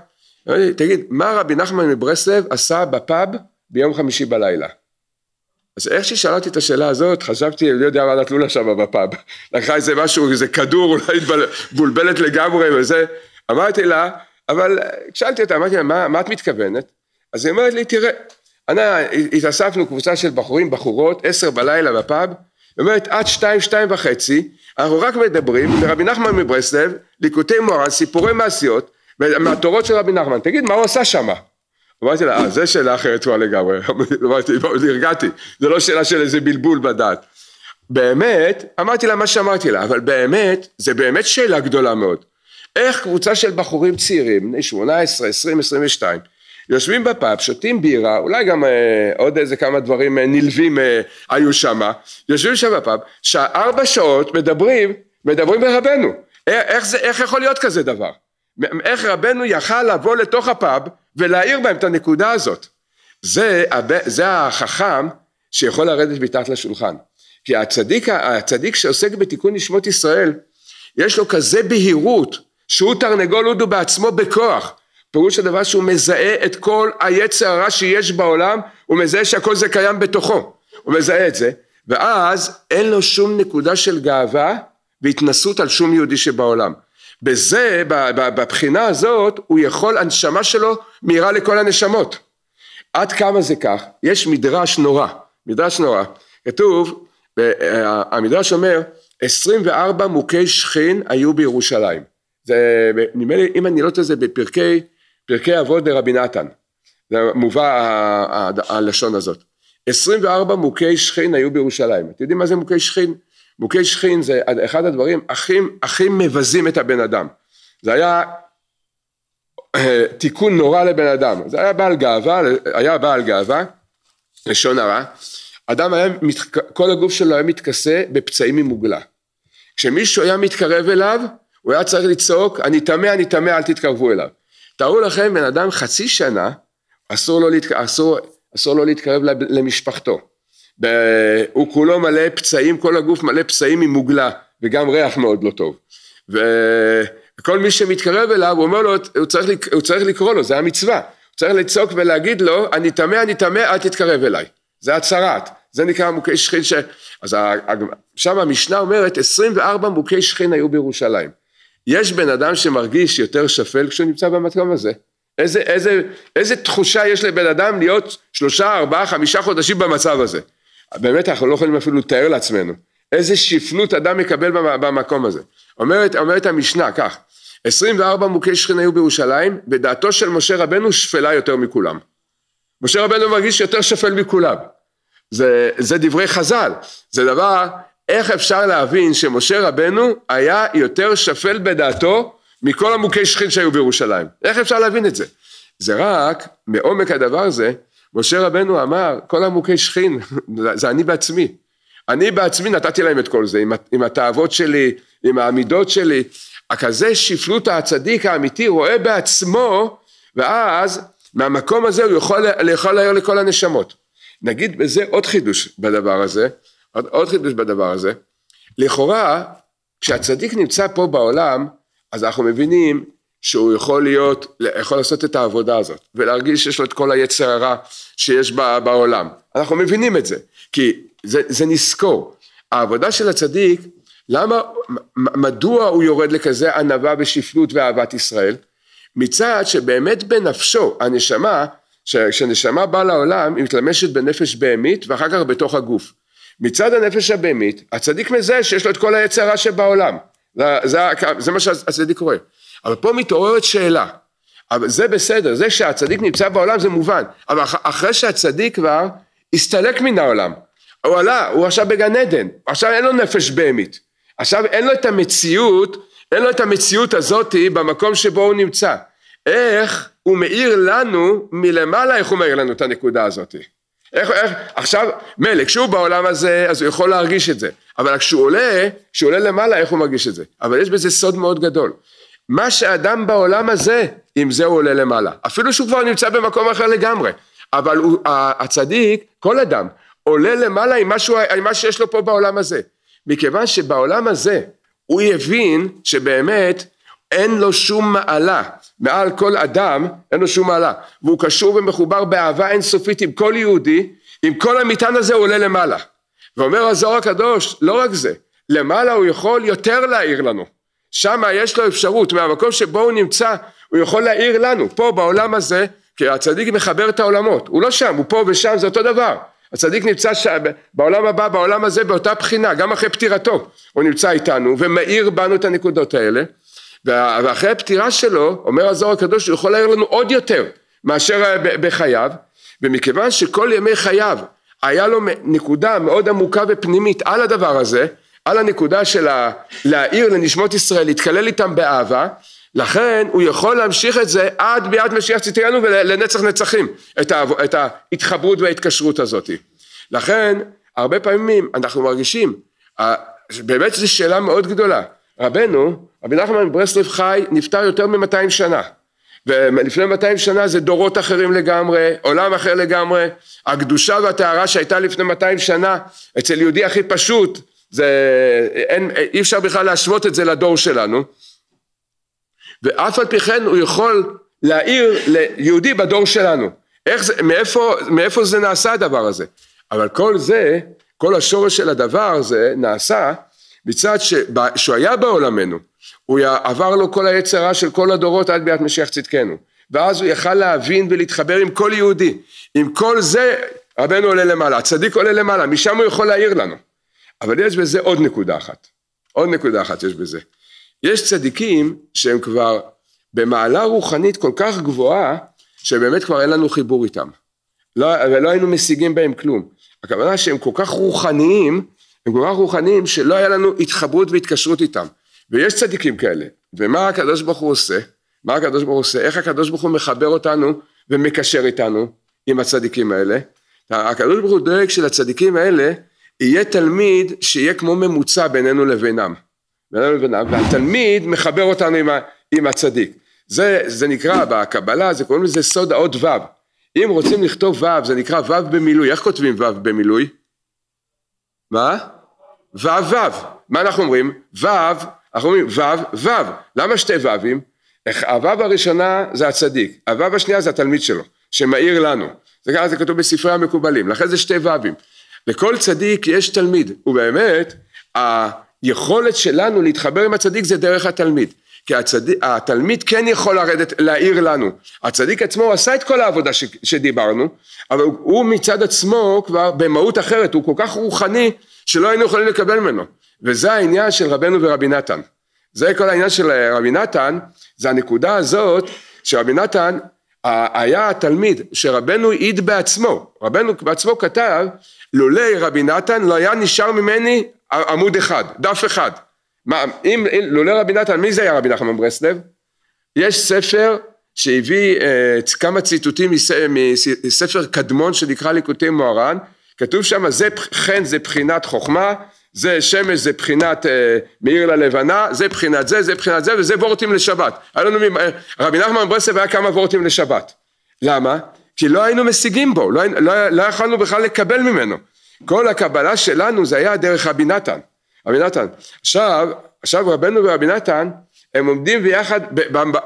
Speaker 1: אמרה לי, תגיד, מה רבי נחמן מברסלב עשה בפאב ביום חמישי בלילה? אז איך ששאלתי את השאלה הזאת, חשבתי, אני לא יודע מה נתנו לה שם בפאב. לקחה איזה משהו, איזה כדור, אולי בולבלת לגמרי וזה. אמרתי לה, אבל אה, שאלתי אותה, אמרתי לה, מה, מה את מתכוונת? אז היא אומרת לי, תראה, אני, התאספנו קבוצה של בחורים, בחורות, עשר בלילה בפאב, היא אומרת, עד שתיים, שתיים וחצי, אנחנו רק מדברים, ורבי נחמן מברסלב, ליקוטי מורן, סיפורי מעשיות, מהתורות של רבי נחמן, תגיד, מה הוא עשה שמה? אמרתי לה, אה, זה שאלה אחרת כבר לגמרי. (laughs) אמרתי, נרגעתי, לא, לא זה לא שאלה של איזה בלבול בדעת. באמת, אמרתי לה מה שאמרתי לה, אבל באמת, זה באמת שאלה גדולה מאוד. איך קבוצה של בחורים צעירים, בני 18, 20, 22, יושבים בפאב, שותים בירה, אולי גם אה, עוד איזה כמה דברים אה, נלווים אה, היו שמה, יושבים שם בפאב, שארבע שעות מדברים, מדברים ברבנו. אה, איך, זה, איך יכול להיות כזה דבר? איך רבנו יכל לבוא לתוך הפאב ולהעיר בהם את הנקודה הזאת? זה, זה החכם שיכול לרדת מתחת לשולחן. כי הצדיק, הצדיק שעוסק בתיקון נשמות ישראל, יש לו כזה בהירות שהוא תרנגול הודו בעצמו בכוח פירוש הדבר שהוא מזהה את כל היצר הרע שיש בעולם הוא מזהה שהכל זה קיים בתוכו הוא מזהה את זה ואז אין לו שום נקודה של גאווה והתנסות על שום יהודי שבעולם בזה בבחינה הזאת הוא יכול הנשמה שלו מהירה לכל הנשמות עד כמה זה כך יש מדרש נורא מדרש נורא כתוב המדרש אומר 24 מוכי שכין היו בירושלים זה נדמה לי, אם אני לא טועה, זה בפרקי, פרקי אבות דרבי נתן, זה מובא הלשון הזאת. 24 מוכי שכין היו בירושלים. אתם יודעים מה זה מוכי שכין? מוכי שכין זה אחד הדברים הכי, הכי מבזים את הבן אדם. זה היה אה, תיקון נורא לבן אדם. זה היה בעל גאווה, היה בעל גאווה, לשון הרע. אדם היה, כל הגוף שלו היה מתכסה בפצעים ממוגלה. כשמישהו היה מתקרב אליו, הוא היה צריך לצעוק, אני טמא, אני טמא, אל תתקרבו אליו. תארו לכם, בן אדם חצי שנה, אסור לו, להתק... אסור, אסור לו להתקרב למשפחתו. ב... הוא כולו מלא פצעים, כל הגוף מלא פצעים עם מוגלה, וגם ריח מאוד לא טוב. וכל מי שמתקרב אליו, הוא אומר לו, הוא צריך, לק... הוא צריך לקרוא לו, זה המצווה. הוא צריך לצעוק ולהגיד לו, אני טמא, אני טמא, אל תתקרב אליי. זה הצהרת. זה נקרא מוכי שכין ש... אז שם המשנה אומרת 24 מוכי שכין היו בירושלים. יש בן אדם שמרגיש יותר שפל כשהוא נמצא במקום הזה. איזה, איזה, איזה תחושה יש לבן אדם להיות שלושה, ארבעה, חמישה חודשים במצב הזה. באמת אנחנו לא יכולים אפילו לתאר לעצמנו. איזה שפלות אדם מקבל במקום הזה. אומרת, אומרת המשנה כך, 24 מוכי שכן היו בירושלים, בדעתו של משה רבנו שפלה יותר מכולם. משה רבנו מרגיש יותר שפל מכולם. זה, זה דברי חז"ל, זה דבר איך אפשר להבין שמשה רבנו היה יותר שפל בדעתו מכל המוכי שחית שהיו בירושלים? איך אפשר להבין את זה? זה רק מעומק הדבר הזה, משה רבנו אמר, כל המוכי שכין, (laughs) זה אני בעצמי. אני בעצמי נתתי להם את כל זה, עם, עם התאוות שלי, עם העמידות שלי. הכזה שפלות הצדיק האמיתי רואה בעצמו, ואז מהמקום הזה הוא יכול, יכול להעיר לכל הנשמות. נגיד בזה עוד חידוש בדבר הזה, עוד, עוד חידוש בדבר הזה, לכאורה כשהצדיק נמצא פה בעולם אז אנחנו מבינים שהוא יכול להיות, יכול לעשות את העבודה הזאת ולהרגיש שיש לו את כל היצר הרע שיש בה, בעולם. אנחנו מבינים את זה כי זה, זה נזכור. העבודה של הצדיק למה, מדוע הוא יורד לכזה ענווה ושפלות ואהבת ישראל? מצד שבאמת בנפשו הנשמה, כשהנשמה באה לעולם היא מתלמשת בנפש בהמית ואחר כך בתוך הגוף. מצד הנפש הבהמית, הצדיק מזהה שיש לו את כל היצר הרע שבעולם. זה, זה, זה מה שהצדיק רואה. אבל פה מתעוררת שאלה. אבל זה בסדר, זה שהצדיק נמצא בעולם זה מובן. אבל אח, אחרי שהצדיק כבר הסתלק מן העולם. הוא עלה, הוא עכשיו בגן עדן. עכשיו אין לו נפש בהמית. עכשיו אין לו את המציאות, אין לו את המציאות הזאתי במקום שבו הוא נמצא. איך הוא מאיר לנו מלמעלה, איך הוא מאיר לנו את הנקודה הזאתי. איך, איך, עכשיו, מילא, כשהוא בעולם הזה, אז הוא יכול להרגיש את זה, אבל כשהוא עולה, כשהוא עולה למעלה, איך הוא מרגיש את זה? אבל יש בזה סוד מאוד גדול. מה שאדם בעולם הזה, עם זה הוא עולה למעלה. אפילו שהוא כבר נמצא במקום אחר לגמרי, אבל הוא, הצדיק, כל אדם, עולה למעלה עם, משהו, עם מה שיש לו פה בעולם הזה. מכיוון שבעולם הזה, הוא הבין שבאמת אין לו שום מעלה, מעל כל אדם, אין לו שום מעלה, והוא קשור ומחובר באהבה אינסופית עם כל יהודי, עם כל המטען הזה הוא עולה למעלה. ואומר הזוהר הקדוש, לא רק זה, למעלה הוא יכול יותר להעיר לנו. שם יש לו אפשרות, מהמקום שבו הוא נמצא, הוא יכול להעיר לנו, פה בעולם הזה, כי הצדיק מחבר את העולמות, הוא לא שם, הוא פה ושם, זה אותו דבר. הצדיק נמצא ש... בעולם הבא, בעולם הזה, באותה בחינה, גם אחרי פטירתו, הוא נמצא איתנו ומאיר בנו את הנקודות האלה. ואחרי הפטירה שלו אומר הזוהר הקדוש הוא יכול להעיר לנו עוד יותר מאשר אה, בחייו ומכיוון שכל ימי חייו היה לו נקודה מאוד עמוקה ופנימית על הדבר הזה על הנקודה של להעיר לנשמות ישראל להתקלל איתם באהבה לכן הוא יכול להמשיך את זה עד ביד משיח ציטיינו ולנצח נצחים את, ה, את ההתחברות וההתקשרות הזאת לכן הרבה פעמים אנחנו מרגישים באמת זו שאלה מאוד גדולה רבנו רבי נחמן מברסלב חי, נפטר יותר מ-200 שנה. ולפני 200 שנה זה דורות אחרים לגמרי, עולם אחר לגמרי. הקדושה והטהרה שהייתה לפני 200 שנה אצל יהודי הכי פשוט, זה, אין, אי אפשר בכלל להשוות את זה לדור שלנו. ואף על פי כן הוא יכול להעיר ליהודי בדור שלנו. איך זה, מאיפה, מאיפה זה נעשה הדבר הזה? אבל כל זה, כל השורש של הדבר הזה נעשה מצד שהוא היה בעולמנו, הוא עבר לו כל היצרה של כל הדורות עד ביאת משיח צדקנו, ואז הוא יכל להבין ולהתחבר עם כל יהודי, עם כל זה רבנו עולה למעלה, הצדיק עולה למעלה, משם הוא יכול להעיר לנו, אבל יש בזה עוד נקודה אחת, עוד נקודה אחת יש בזה, יש צדיקים שהם כבר במעלה רוחנית כל כך גבוהה, שבאמת כבר אין לנו חיבור איתם, לא, ולא היינו משיגים בהם כלום, הכוונה שהם כל כך רוחניים הם כל כך רוחניים שלא היה לנו התחברות והתקשרות איתם. ויש צדיקים כאלה. ומה הקדוש ברוך הוא עושה? מה הקדוש ברוך הוא עושה? איך הקדוש ברוך הוא מחבר אותנו ומקשר איתנו עם הצדיקים האלה? הקדוש ברוך הוא דואג שלצדיקים האלה יהיה תלמיד שיהיה כמו ממוצע בינינו לבינם. בינינו לבינם, והתלמיד מחבר אותנו עם, ה, עם הצדיק. זה, זה נקרא בקבלה, זה קוראים לזה סוד האות ו'. אם רוצים לכתוב ו', זה נקרא ו' במילוי. איך כותבים ו' במילוי? מה? וו וו. מה אנחנו אומרים? וו, אנחנו אומרים וו וו. למה שתי וווים? הוו הראשונה זה הצדיק, הוו השנייה זה התלמיד שלו, שמאיר לנו. זה ככה זה כתוב בספרי המקובלים, לכן זה שתי וווים. לכל צדיק יש תלמיד, ובאמת היכולת שלנו להתחבר עם הצדיק זה דרך התלמיד. כי הצד... התלמיד כן יכול לרדת, להעיר לנו. הצדיק עצמו עשה את כל העבודה ש... שדיברנו, אבל הוא, הוא מצד עצמו כבר במהות אחרת, הוא כל כך רוחני שלא היינו יכולים לקבל ממנו. וזה העניין של רבנו ורבי נתן. זה כל העניין של אה, רבי נתן, זה הנקודה הזאת שרבי נתן היה התלמיד שרבנו העיד בעצמו, רבנו בעצמו כתב לולי רבי נתן לא היה נשאר ממני עמוד אחד, דף אחד מה, אם, אם לולא רבי נתן, מי זה היה רבי נחמן ברסלב? יש ספר שהביא אה, כמה ציטוטים מס, מספר קדמון שנקרא ליקוטי מוהר"ן, כתוב שם זה חן זה בחינת חוכמה, זה שמש זה בחינת אה, מאיר ללבנה, זה בחינת זה, זה בחינת זה וזה וורטים לשבת. לנו, אה, רבי נחמן ברסלב היה כמה וורטים לשבת. למה? כי לא היינו משיגים בו, לא, לא, לא יכולנו בכלל לקבל ממנו. כל הקבלה שלנו זה היה דרך רבי נתן. רבי נתן. עכשיו, עכשיו רבנו ורבי נתן, הם עומדים ביחד,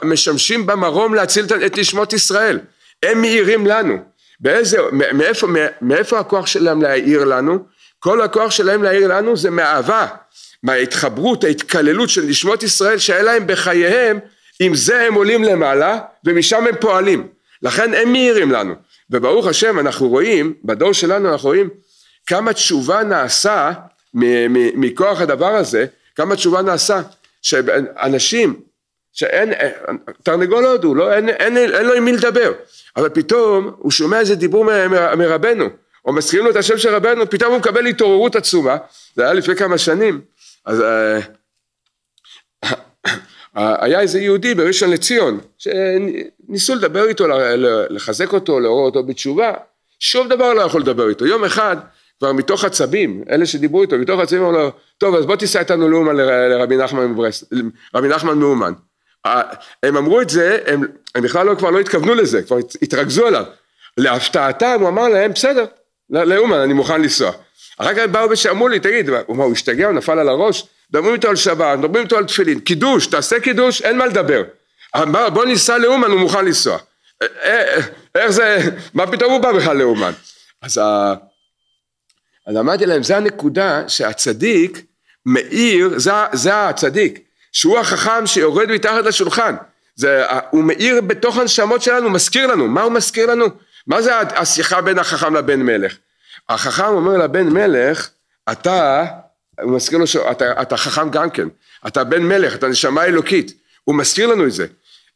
Speaker 1: משמשים במרום להציל את נשמות ישראל. הם מאירים לנו. באיזה, מאיפה, מאיפה הכוח שלהם להאיר לנו? כל הכוח שלהם להאיר לנו זה מאהבה, מההתחברות, ההתקללות של נשמות ישראל שהיה להם בחייהם, עם זה הם עולים למעלה ומשם הם פועלים. לכן הם מאירים לנו. וברוך השם אנחנו רואים, בדור שלנו אנחנו רואים כמה תשובה נעשה מכוח הדבר הזה, גם התשובה נעשה, שאנשים, שאין, תרנגול לא ידעו, לא, אין, אין, אין, אין לו עם מי לדבר, אבל פתאום הוא שומע איזה דיבור מ, מ, מרבנו, או מזכירים לו את השם של רבנו, פתאום הוא מקבל התעוררות עצומה, זה היה לפני כמה שנים, אז אה, (coughs) היה איזה יהודי בראשון לציון, שניסו לדבר איתו, לחזק אותו, לעורר אותו בתשובה, שום דבר לא יכול לדבר איתו. יום אחד כבר מתוך עצבים, אלה שדיברו איתו, מתוך עצבים אמרו לו, טוב אז בוא תיסע איתנו לאומן לרבי נחמן מברס, רבי נחמן מאומן. הם אמרו את זה, הם, הם בכלל לא, כבר לא התכוונו לזה, כבר התרכזו עליו. להפתעתם הוא אמר להם, בסדר, לא, לאומן אני מוכן לנסוע. אחר כך באו ושאמרו לי, תגיד, הוא מה הוא השתגע, הוא נפל על הראש? מדברים איתו על שבת, מדברים איתו על תפילין, קידוש, תעשה קידוש, אין מה לדבר. אמר, בוא ניסע לאומן, הוא מוכן לנסוע. אה, אה, איך זה, מה פתאום הוא בא בכלל לאומן? אז אז אמרתי להם, זה הנקודה שהצדיק מאיר, זה, זה הצדיק, שהוא החכם שיורד מתחת לשולחן. זה, הוא מאיר בתוך הנשמות שלנו, מזכיר לנו, מה הוא מזכיר לנו? מה זה השיחה בין החכם לבן מלך? החכם אומר לבן מלך, אתה, הוא מזכיר לו שאתה אתה חכם גם כן, אתה בן מלך, אתה נשמה אלוקית, הוא מזכיר לנו את זה.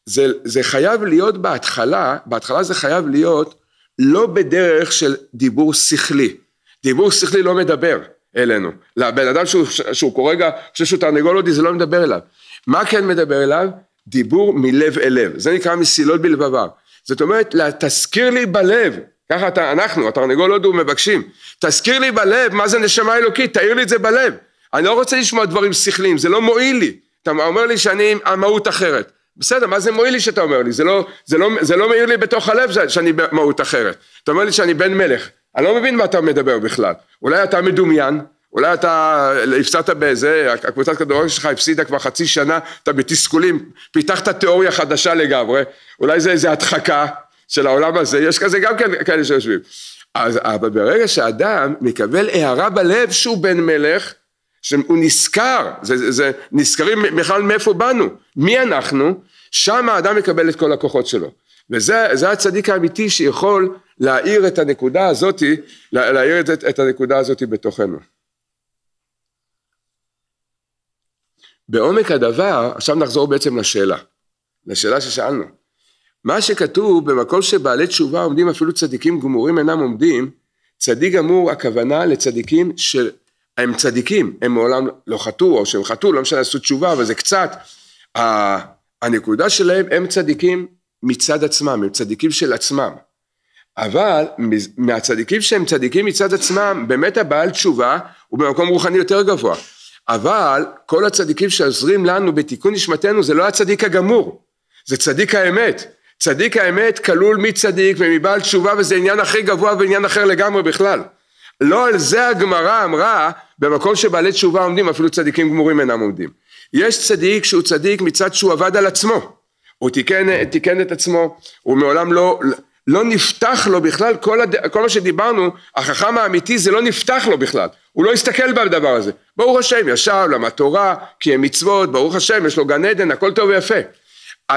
Speaker 1: זה, זה חייב להיות בהתחלה, בהתחלה זה חייב להיות לא בדרך של דיבור שכלי, דיבור שכלי לא מדבר אלינו. לבן אדם שהוא, שהוא כרגע חושב שהוא תרנגול הודי זה לא מדבר אליו. מה כן מדבר אליו? דיבור מלב אל לב. זה נקרא מסילות בלבבה. זאת אומרת, תזכיר לי בלב. ככה אתה, אנחנו, התרנגול הודו מבקשים. תזכיר לי בלב מה זה נשמה אלוקית, תאיר לי את זה בלב. אני לא רוצה לשמוע דברים שכליים, זה לא מועיל לי. אתה אומר לי שאני עם מהות אחרת. בסדר, מה זה מועיל לי שאתה אומר לי? זה לא, זה לא, זה לא מעיר לי בתוך הלב שאני במהות אחרת. אתה אומר לי שאני בן מלך. אני לא מבין מה אתה מדבר בכלל. אולי אתה מדומיין, אולי אתה הפסדת באיזה, הקבוצת כדורגל שלך הפסידה כבר חצי שנה, אתה בתסכולים, פיתחת תיאוריה חדשה לגמרי, אולי זה איזה הדחקה של העולם הזה, יש כזה גם כן כאלה שיושבים. אז אבל ברגע שאדם מקבל הערה בלב שהוא בן מלך, שהוא נזכר, זה, זה, זה נזכרים בכלל מאיפה באנו, מי אנחנו, שם האדם מקבל את כל הכוחות שלו. וזה הצדיק האמיתי שיכול להאיר את הנקודה הזאתי, להאיר את, את הנקודה הזאתי בתוכנו. בעומק הדבר, עכשיו נחזור בעצם לשאלה, לשאלה ששאלנו. מה שכתוב, במקום שבעלי תשובה עומדים אפילו צדיקים גמורים אינם עומדים, צדיק גמור הכוונה לצדיקים של... הם צדיקים, הם מעולם לא חטאו, או שהם חטאו, לא משנה, עשו תשובה, אבל זה קצת. הנקודה שלהם, הם צדיקים מצד עצמם, הם צדיקים של עצמם. אבל מהצדיקים שהם צדיקים מצד עצמם, באמת הבעל תשובה הוא במקום רוחני יותר גבוה. אבל כל הצדיקים שעוזרים לנו בתיקון נשמתנו זה לא הצדיק הגמור, זה צדיק האמת. צדיק האמת כלול מצדיק ומבעל תשובה וזה עניין הכי גבוה ועניין אחר לגמרי בכלל. לא על זה הגמרא אמרה במקום שבעלי תשובה עומדים אפילו צדיקים גמורים אינם עומדים. יש צדיק שהוא צדיק מצד שהוא עבד על עצמו, הוא תיקן, תיקן את עצמו, הוא מעולם לא, לא נפתח לו בכלל כל, הד... כל מה שדיברנו החכם האמיתי זה לא נפתח לו בכלל הוא לא הסתכל בדבר הזה ברוך השם ישב למד תורה קיים מצוות ברוך השם יש לו גן עדן הכל טוב ויפה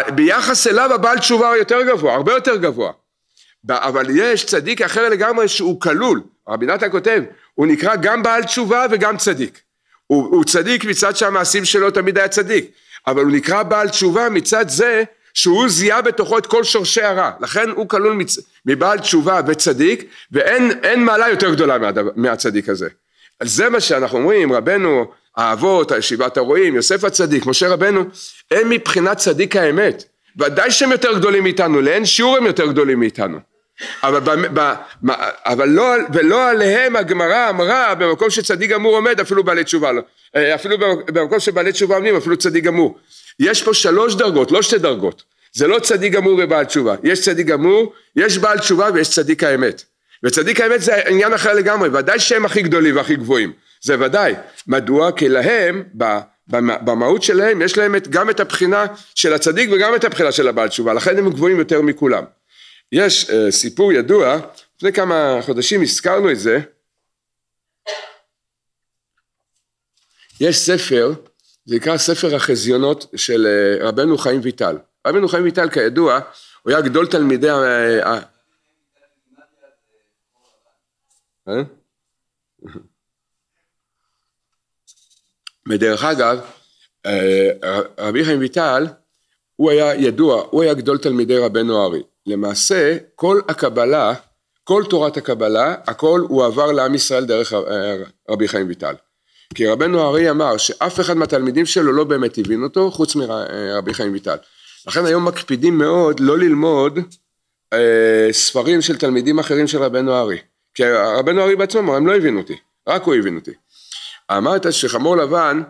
Speaker 1: ביחס אליו הבעל תשובה יותר גבוה הרבה יותר גבוה אבל יש צדיק אחר לגמרי שהוא כלול רבי נתן כותב הוא נקרא גם בעל תשובה וגם צדיק הוא, הוא צדיק מצד שהמעשים שלו תמיד היה צדיק אבל הוא נקרא בעל תשובה מצד זה שהוא זיהה בתוכו את כל שורשי הרע, לכן הוא כלול מצ... מבעל תשובה וצדיק, ואין מעלה יותר גדולה מהדבר, מהצדיק הזה. אז זה מה שאנחנו אומרים, רבנו, האבות, הישיבת הרועים, יוסף הצדיק, משה רבנו, הם מבחינת צדיק האמת. ודאי שהם יותר גדולים מאיתנו, לאין שיעור הם יותר גדולים מאיתנו. אבל, ב, ב, ב, אבל לא, ולא עליהם הגמרא אמרה במקום שצדיק גמור עומד אפילו בעלי תשובה לא. אה, אפילו במקום שבעלי תשובה עומדים אפילו צדיק גמור. יש פה שלוש דרגות, לא שתי דרגות. זה לא צדיק גמור ובעל תשובה. יש צדיק גמור, יש בעל תשובה ויש צדיק האמת. וצדיק האמת זה עניין אחר לגמרי, ודאי שהם הכי גדולים והכי גבוהים, זה ודאי. מדוע? כי להם, במהות שלהם, יש להם את, גם את הבחינה של הצדיק וגם את הבחינה של הבעל תשובה, לכן הם גבוהים יותר מכולם. יש uh, סיפור ידוע, לפני כמה חודשים הזכרנו את זה, יש ספר זה נקרא ספר החזיונות של אה, רבנו חיים ויטל. רבנו חיים ויטל כידוע, הוא היה גדול תלמידי ה... אה, אה, (laughs) ודרך אגב, רבי חיים ויטל, הוא היה ידוע, הוא היה גדול תלמידי רבנו ארי. למעשה, כל הקבלה, כל תורת הקבלה, הכל הועבר לעם ישראל דרך רבי חיים ויטל. כי רבנו ארי אמר שאף אחד מהתלמידים שלו לא באמת הבין אותו, חוץ מרבי חיים ויטל. לכן היום מקפידים מאוד לא ללמוד אה, ספרים של תלמידים אחרים של רבנו ארי. כי רבנו ארי בעצמו אמר, הם לא הבינו אותי, רק הוא הבין אותי. אמרת שחמור לבן,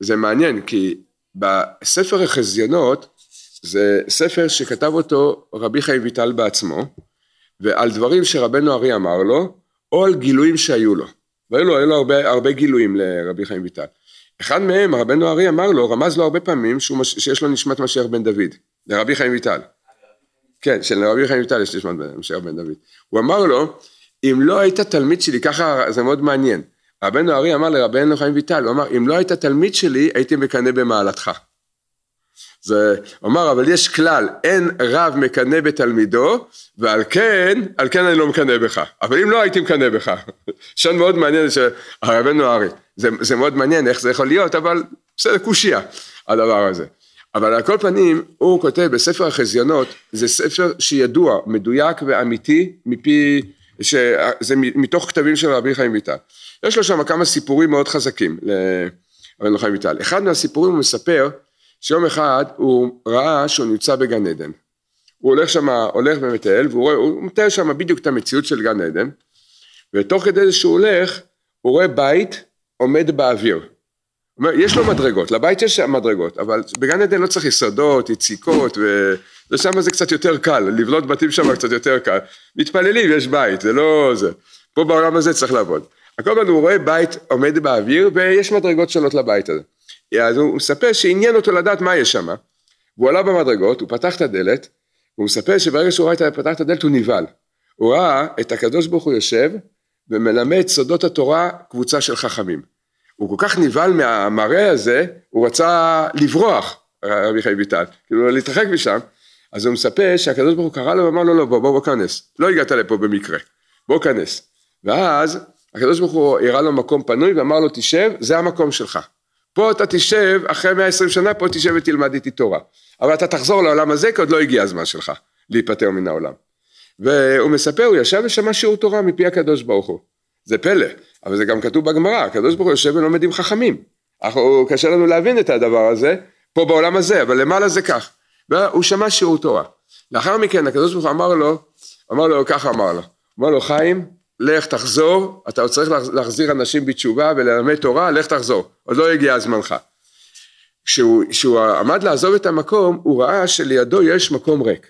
Speaker 1: זה מעניין, כי בספר החזיונות, זה ספר שכתב אותו רבי חיים ויטל בעצמו, ועל דברים שרבנו ארי אמר לו, או על גילויים שהיו לו. והיו לו, לו הרבה, הרבה גילויים לרבי חיים ויטל. אחד מהם, רבנו ארי אמר לו, רמז לו הרבה פעמים שהוא, שיש לו נשמת משיח בן דוד, לרבי חיים ויטל. כן, שלרבי חיים ויטל יש נשמת משיח בן דוד. הוא אמר לו, אם לא היית תלמיד שלי, ככה זה מאוד מעניין. רבנו ארי אמר לרבנו חיים ויטל, הוא אמר, אם לא היית תלמיד שלי, הייתי מקנא במעלתך. זה, אמר אבל יש כלל, אין רב מקנא בתלמידו ועל כן, על כן אני לא מקנא בך, אבל אם לא הייתי מקנא בך, (laughs) שם מאוד מעניין שהרבנו ארי זה, זה מאוד מעניין איך זה יכול להיות, אבל בסדר, קושייה הדבר הזה. אבל על כל פנים, הוא כותב בספר החזיונות, זה ספר שידוע, מדויק ואמיתי, מפי, שזה מתוך כתבים של רבי חיים ויטל. יש לו שם כמה סיפורים מאוד חזקים לרבי חיים ויטל. אחד מהסיפורים הוא מספר שיום אחד הוא ראה שהוא נמצא בגן עדן. הוא הולך שם, הולך ומטייל, והוא רואה, הוא מטייל שם בדיוק את המציאות של גן עדן, ותוך כדי שהוא הולך, הוא רואה בית עומד באוויר. יש לו מדרגות, לבית יש מדרגות, אבל בגן עדן לא צריך יסודות, יציקות, ושם זה קצת יותר קל, לבנות בתים שם קצת יותר קל. מתפללים, יש בית, זה לא זה. פה בעולם הזה צריך לעבוד. כל פעם הוא רואה בית עומד באוויר, ויש מדרגות שונות לבית הזה. אז הוא מספר שעניין אותו לדעת מה יש שם. והוא עלה במדרגות, הוא פתח את הדלת, והוא מספר שברגע שהוא ראה את פתח את הדלת הוא נבהל. הוא ראה את הקדוש ברוך הוא יושב ומלמד סודות התורה קבוצה של חכמים. הוא כל כך נבהל מהמראה הזה, הוא רצה לברוח, רבי חי ויטל, כאילו לא להתרחק משם, אז הוא מספר שהקדוש ברוך הוא קרא לו ואמר לו לא בוא בוא בוא כנס, לא הגעת לפה במקרה, בוא כנס. ואז הקדוש ברוך הוא הראה לו מקום פנוי ואמר לו תשב, זה המקום שלך. פה אתה תשב, אחרי 120 שנה פה תשב ותלמד איתי תורה. אבל אתה תחזור לעולם הזה, כי עוד לא הגיע הזמן שלך להיפטר מן העולם. והוא מספר, הוא ישב ושמע שיעור תורה מפי הקדוש ברוך הוא. זה פלא, אבל זה גם כתוב בגמרא, הקדוש ברוך הוא יושב ולומד עם חכמים. אנחנו, קשה לנו להבין את הדבר הזה, פה בעולם הזה, אבל למעלה זה כך. והוא שמע שיעור תורה. לאחר מכן הקדוש ברוך הוא אמר לו, אמר לו, ככה אמר לו, אמר לו, חיים, לך תחזור, אתה עוד צריך להחזיר אנשים בתשובה וללמד תורה, לך תחזור, עוד לא הגיע זמנך. כשהוא, עמד לעזוב את המקום, הוא ראה שלידו יש מקום ריק.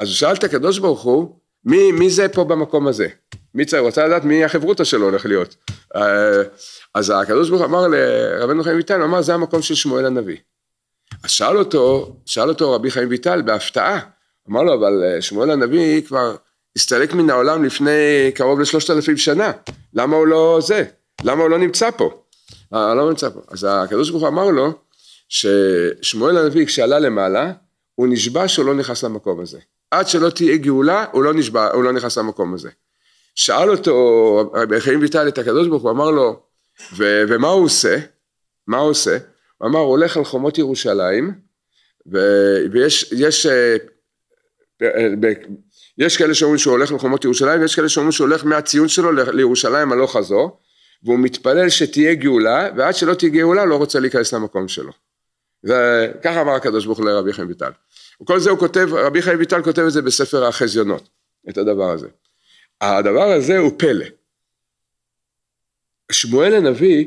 Speaker 1: אז הוא שאל את הקדוש ברוך הוא, מי, מי זה פה במקום הזה? מי צריך, הוא רצה לדעת מי החברותא שלו הולך להיות. אה, אז הקדוש ברוך הוא אמר לרבנו חיים ויטל, הוא אמר זה המקום של שמואל הנביא. אז שאל אותו, שאל אותו רבי חיים ויטל בהפתעה, אמר לו אבל אה, שמואל הנביא כבר הסתלק מן העולם לפני קרוב לשלושת אלפים שנה, למה הוא לא זה? למה הוא לא נמצא פה? לא, לא נמצא פה. אז הקדוש ברוך הוא אמר לו ששמואל הנביא כשעלה למעלה, הוא נשבע שהוא לא נכנס למקום הזה. עד שלא תהיה גאולה, הוא לא, נשבע, הוא לא נכנס למקום הזה. שאל אותו רבי חיים ויטל את הקדוש ברוך הוא, אמר לו, ו- ומה הוא עושה? מה הוא עושה? הוא אמר, הוא הולך על חומות ירושלים, ו- ויש יש, אה, יש כאלה שאומרים שהוא הולך לחומות ירושלים, ויש כאלה שאומרים שהוא הולך מהציון שלו לירושלים הלוך חזור, והוא מתפלל שתהיה גאולה, ועד שלא תהיה גאולה לא רוצה להיכנס למקום שלו. וככה אמר הקדוש ברוך הוא לרבי חיים ויטל. וכל זה הוא כותב, רבי חיים ויטל כותב את זה בספר החזיונות, את הדבר הזה. הדבר הזה הוא פלא. שמואל הנביא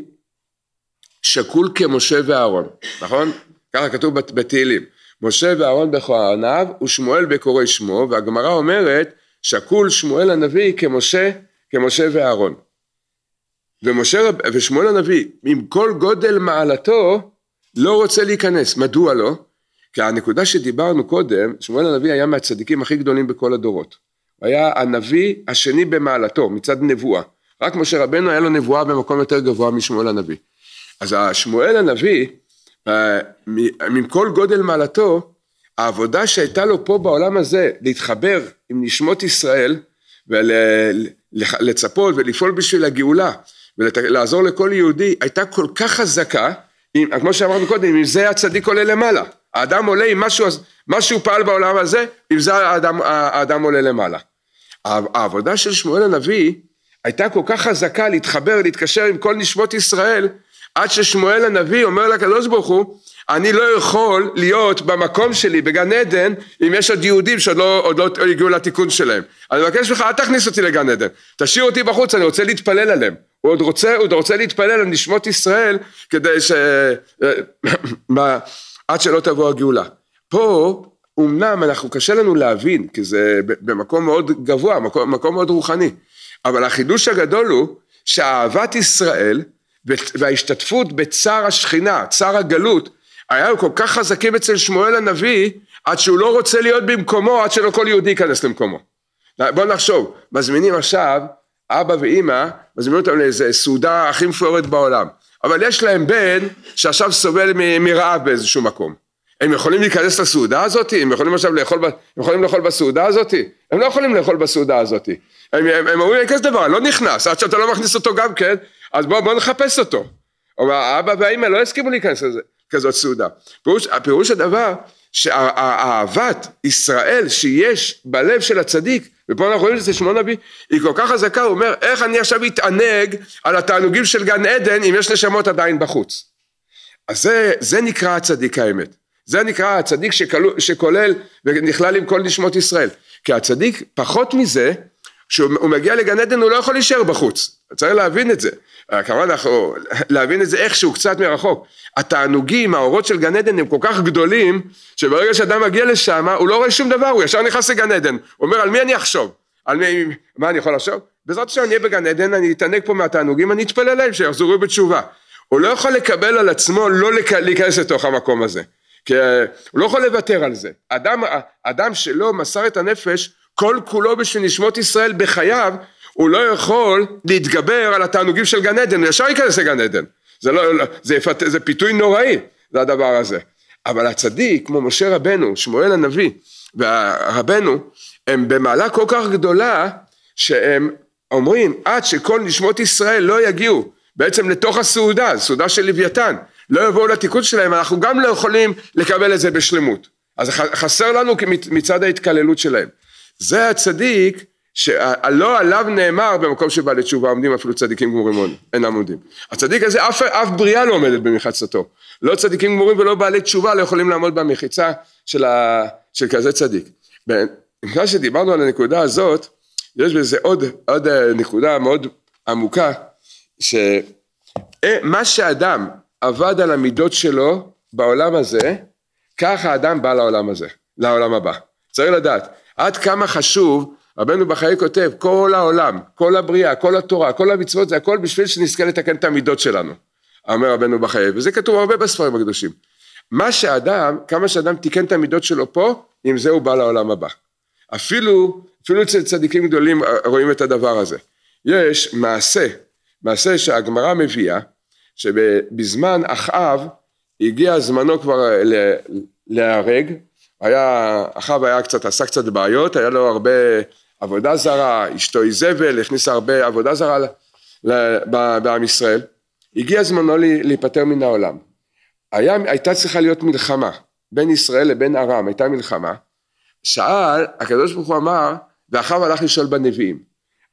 Speaker 1: שקול כמשה ואהרון, נכון? ככה כתוב בתהילים. בת משה ואהרון בכהניו ושמואל בקורא שמו והגמרא אומרת שקול שמואל הנביא כמשה, כמשה ואהרון ומשה, ושמואל הנביא עם כל גודל מעלתו לא רוצה להיכנס מדוע לא? כי הנקודה שדיברנו קודם שמואל הנביא היה מהצדיקים הכי גדולים בכל הדורות הוא היה הנביא השני במעלתו מצד נבואה רק משה רבנו היה לו נבואה במקום יותר גבוה משמואל הנביא אז שמואל הנביא אה, עם כל גודל מעלתו, העבודה שהייתה לו פה בעולם הזה, להתחבר עם נשמות ישראל ולצפות ולפעול בשביל הגאולה ולעזור לכל יהודי, הייתה כל כך חזקה, עם, כמו שאמרנו קודם, אם זה הצדיק עולה למעלה, האדם עולה עם משהו, מה שהוא פעל בעולם הזה, אם זה האדם, האדם עולה למעלה. העבודה של שמואל הנביא הייתה כל כך חזקה להתחבר, להתקשר עם כל נשמות ישראל, עד ששמואל הנביא אומר לקדוש ברוך הוא אני לא יכול להיות במקום שלי בגן עדן אם יש עוד יהודים שעוד לא, עוד לא הגיעו לתיקון שלהם. אני מבקש ממך אל תכניס אותי לגן עדן, תשאיר אותי בחוץ אני רוצה להתפלל עליהם. הוא עוד רוצה, הוא עוד רוצה להתפלל על נשמות ישראל כדי ש... (coughs) עד שלא תבוא הגאולה. פה אמנם אנחנו קשה לנו להבין כי זה במקום מאוד גבוה, מקום, מקום מאוד רוחני, אבל החידוש הגדול הוא שאהבת ישראל וההשתתפות בצער השכינה, צער הגלות, היה לו כל כך חזקים אצל שמואל הנביא, עד שהוא לא רוצה להיות במקומו, עד שלא כל יהודי ייכנס למקומו. בואו נחשוב, מזמינים עכשיו אבא ואימא, מזמינים אותם לאיזה סעודה הכי מפוארת בעולם, אבל יש להם בן שעכשיו סובל מרעב באיזשהו מקום. הם יכולים להיכנס לסעודה הזאת? הם יכולים עכשיו לאכול, הם יכולים לאכול בסעודה הזאת? הם לא יכולים לאכול בסעודה הזאת. הם, הם, הם כזה דבר, לא נכנס, עד שאתה לא מכניס אותו גם כן, אז בואו בוא נחפש אותו. אבל האבא והאימא לא הסכימו להיכנס לזה, כזאת סעודה. פירוש, פירוש הדבר שאהבת ישראל שיש בלב של הצדיק, ופה אנחנו רואים את זה שמעון נביא, היא כל כך חזקה, הוא אומר, איך אני עכשיו אתענג על התענוגים של גן עדן אם יש נשמות עדיין בחוץ? אז זה, זה נקרא הצדיק האמת. זה נקרא הצדיק שכלול, שכולל ונכלל עם כל נשמות ישראל. כי הצדיק, פחות מזה, כשהוא מגיע לגן עדן הוא לא יכול להישאר בחוץ, צריך להבין את זה, כמובן אנחנו להבין את זה איכשהו קצת מרחוק, התענוגים, האורות של גן עדן הם כל כך גדולים שברגע שאדם מגיע לשם הוא לא רואה שום דבר, הוא ישר נכנס לגן עדן, הוא אומר על מי אני אחשוב, על מי, מה אני יכול לחשוב? בעזרת השם אני אהיה בגן עדן, אני אתענג פה מהתענוגים, אני אתפלל להם שיחזרו בתשובה, הוא לא יכול לקבל על עצמו לא להיכנס לתוך המקום הזה, כי אה, הוא לא יכול לוותר על זה, אדם, אה, אדם שלא מסר את הנפש כל כולו בשביל נשמות ישראל בחייו, הוא לא יכול להתגבר על התענוגים של גן עדן, הוא ישר ייכנס לגן עדן. זה, לא, לא, זה, יפת, זה פיתוי נוראי, זה הדבר הזה. אבל הצדיק, כמו משה רבנו, שמואל הנביא והרבנו הם במעלה כל כך גדולה, שהם אומרים, עד שכל נשמות ישראל לא יגיעו בעצם לתוך הסעודה, סעודה של לוויתן, לא יבואו לתיקון שלהם, אנחנו גם לא יכולים לקבל את זה בשלמות. אז חסר לנו מצד ההתקללות שלהם. זה הצדיק שלא עליו נאמר במקום שבא לתשובה עומדים אפילו צדיקים גמורים עוד, אינם עומדים. הצדיק הזה אף, אף בריאה לא עומדת במחיצתו. לא צדיקים גמורים ולא בעלי תשובה לא יכולים לעמוד במחיצה של, ה, של כזה צדיק. בגלל שדיברנו על הנקודה הזאת, יש בזה עוד, עוד אה, נקודה מאוד עמוקה, שמה אה, שאדם עבד על המידות שלו בעולם הזה, ככה האדם בא לעולם הזה, לעולם הבא. צריך לדעת, עד כמה חשוב, רבנו בחיי כותב, כל העולם, כל הבריאה, כל התורה, כל המצוות, זה הכל בשביל שנזכה לתקן את המידות שלנו, אומר רבנו בחיי, וזה כתוב הרבה בספרים הקדושים. מה שאדם, כמה שאדם תיקן את המידות שלו פה, עם זה הוא בא לעולם הבא. אפילו, אפילו אצל צדיקים גדולים אה, רואים את הדבר הזה. יש מעשה, מעשה שהגמרא מביאה, שבזמן אחאב הגיע זמנו כבר להרג, היה, אחאב היה קצת, עשה קצת בעיות, היה לו הרבה עבודה זרה, אשתו איזבל, הכניסה הרבה עבודה זרה בעם ישראל. הגיע זמנו להיפטר מן העולם. היה, הייתה צריכה להיות מלחמה בין ישראל לבין ארם, הייתה מלחמה. שאל, הקדוש ברוך הוא אמר, ואחאב הלך לשאול בנביאים.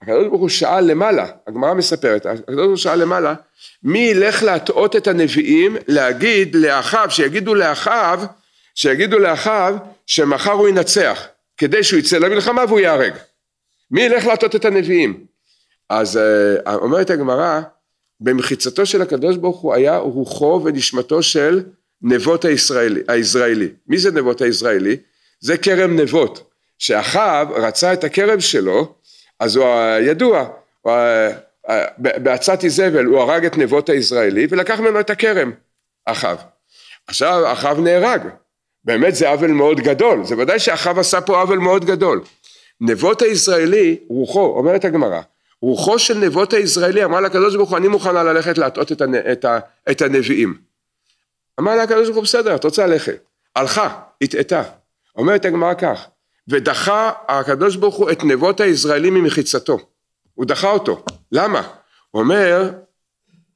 Speaker 1: הקדוש ברוך הוא שאל למעלה, הגמרא מספרת, הקדוש ברוך הוא שאל למעלה, מי ילך להטעות את הנביאים, להגיד לאחאב, שיגידו לאחאב שיגידו לאחיו שמחר הוא ינצח כדי שהוא יצא למלחמה והוא ייהרג. מי ילך להטות את הנביאים? אז אה, אומרת הגמרא במחיצתו של הקדוש ברוך הוא היה רוחו ונשמתו של נבות הישראלי, הישראלי. מי זה נבות הישראלי? זה כרם נבות. שאחיו רצה את הכרם שלו אז הוא הידוע אה, אה, בעצת איזבל הוא הרג את נבות הישראלי ולקח ממנו את הכרם אחיו. עכשיו אחיו נהרג באמת זה עוול מאוד גדול, זה ודאי שאחאב עשה פה עוול מאוד גדול. נבות הישראלי, רוחו, אומרת הגמרא, רוחו של נבות הישראלי אמרה לקדוש ברוך הוא אני מוכנה ללכת להטעות את, הנ... את, ה... את הנביאים. אמר לה הקדוש ברוך הוא בסדר את רוצה ללכת. הלכה, הטעתה. אומרת הגמרא כך ודחה הקדוש ברוך הוא את נבות הישראלי ממחיצתו. הוא דחה אותו. למה? הוא אומר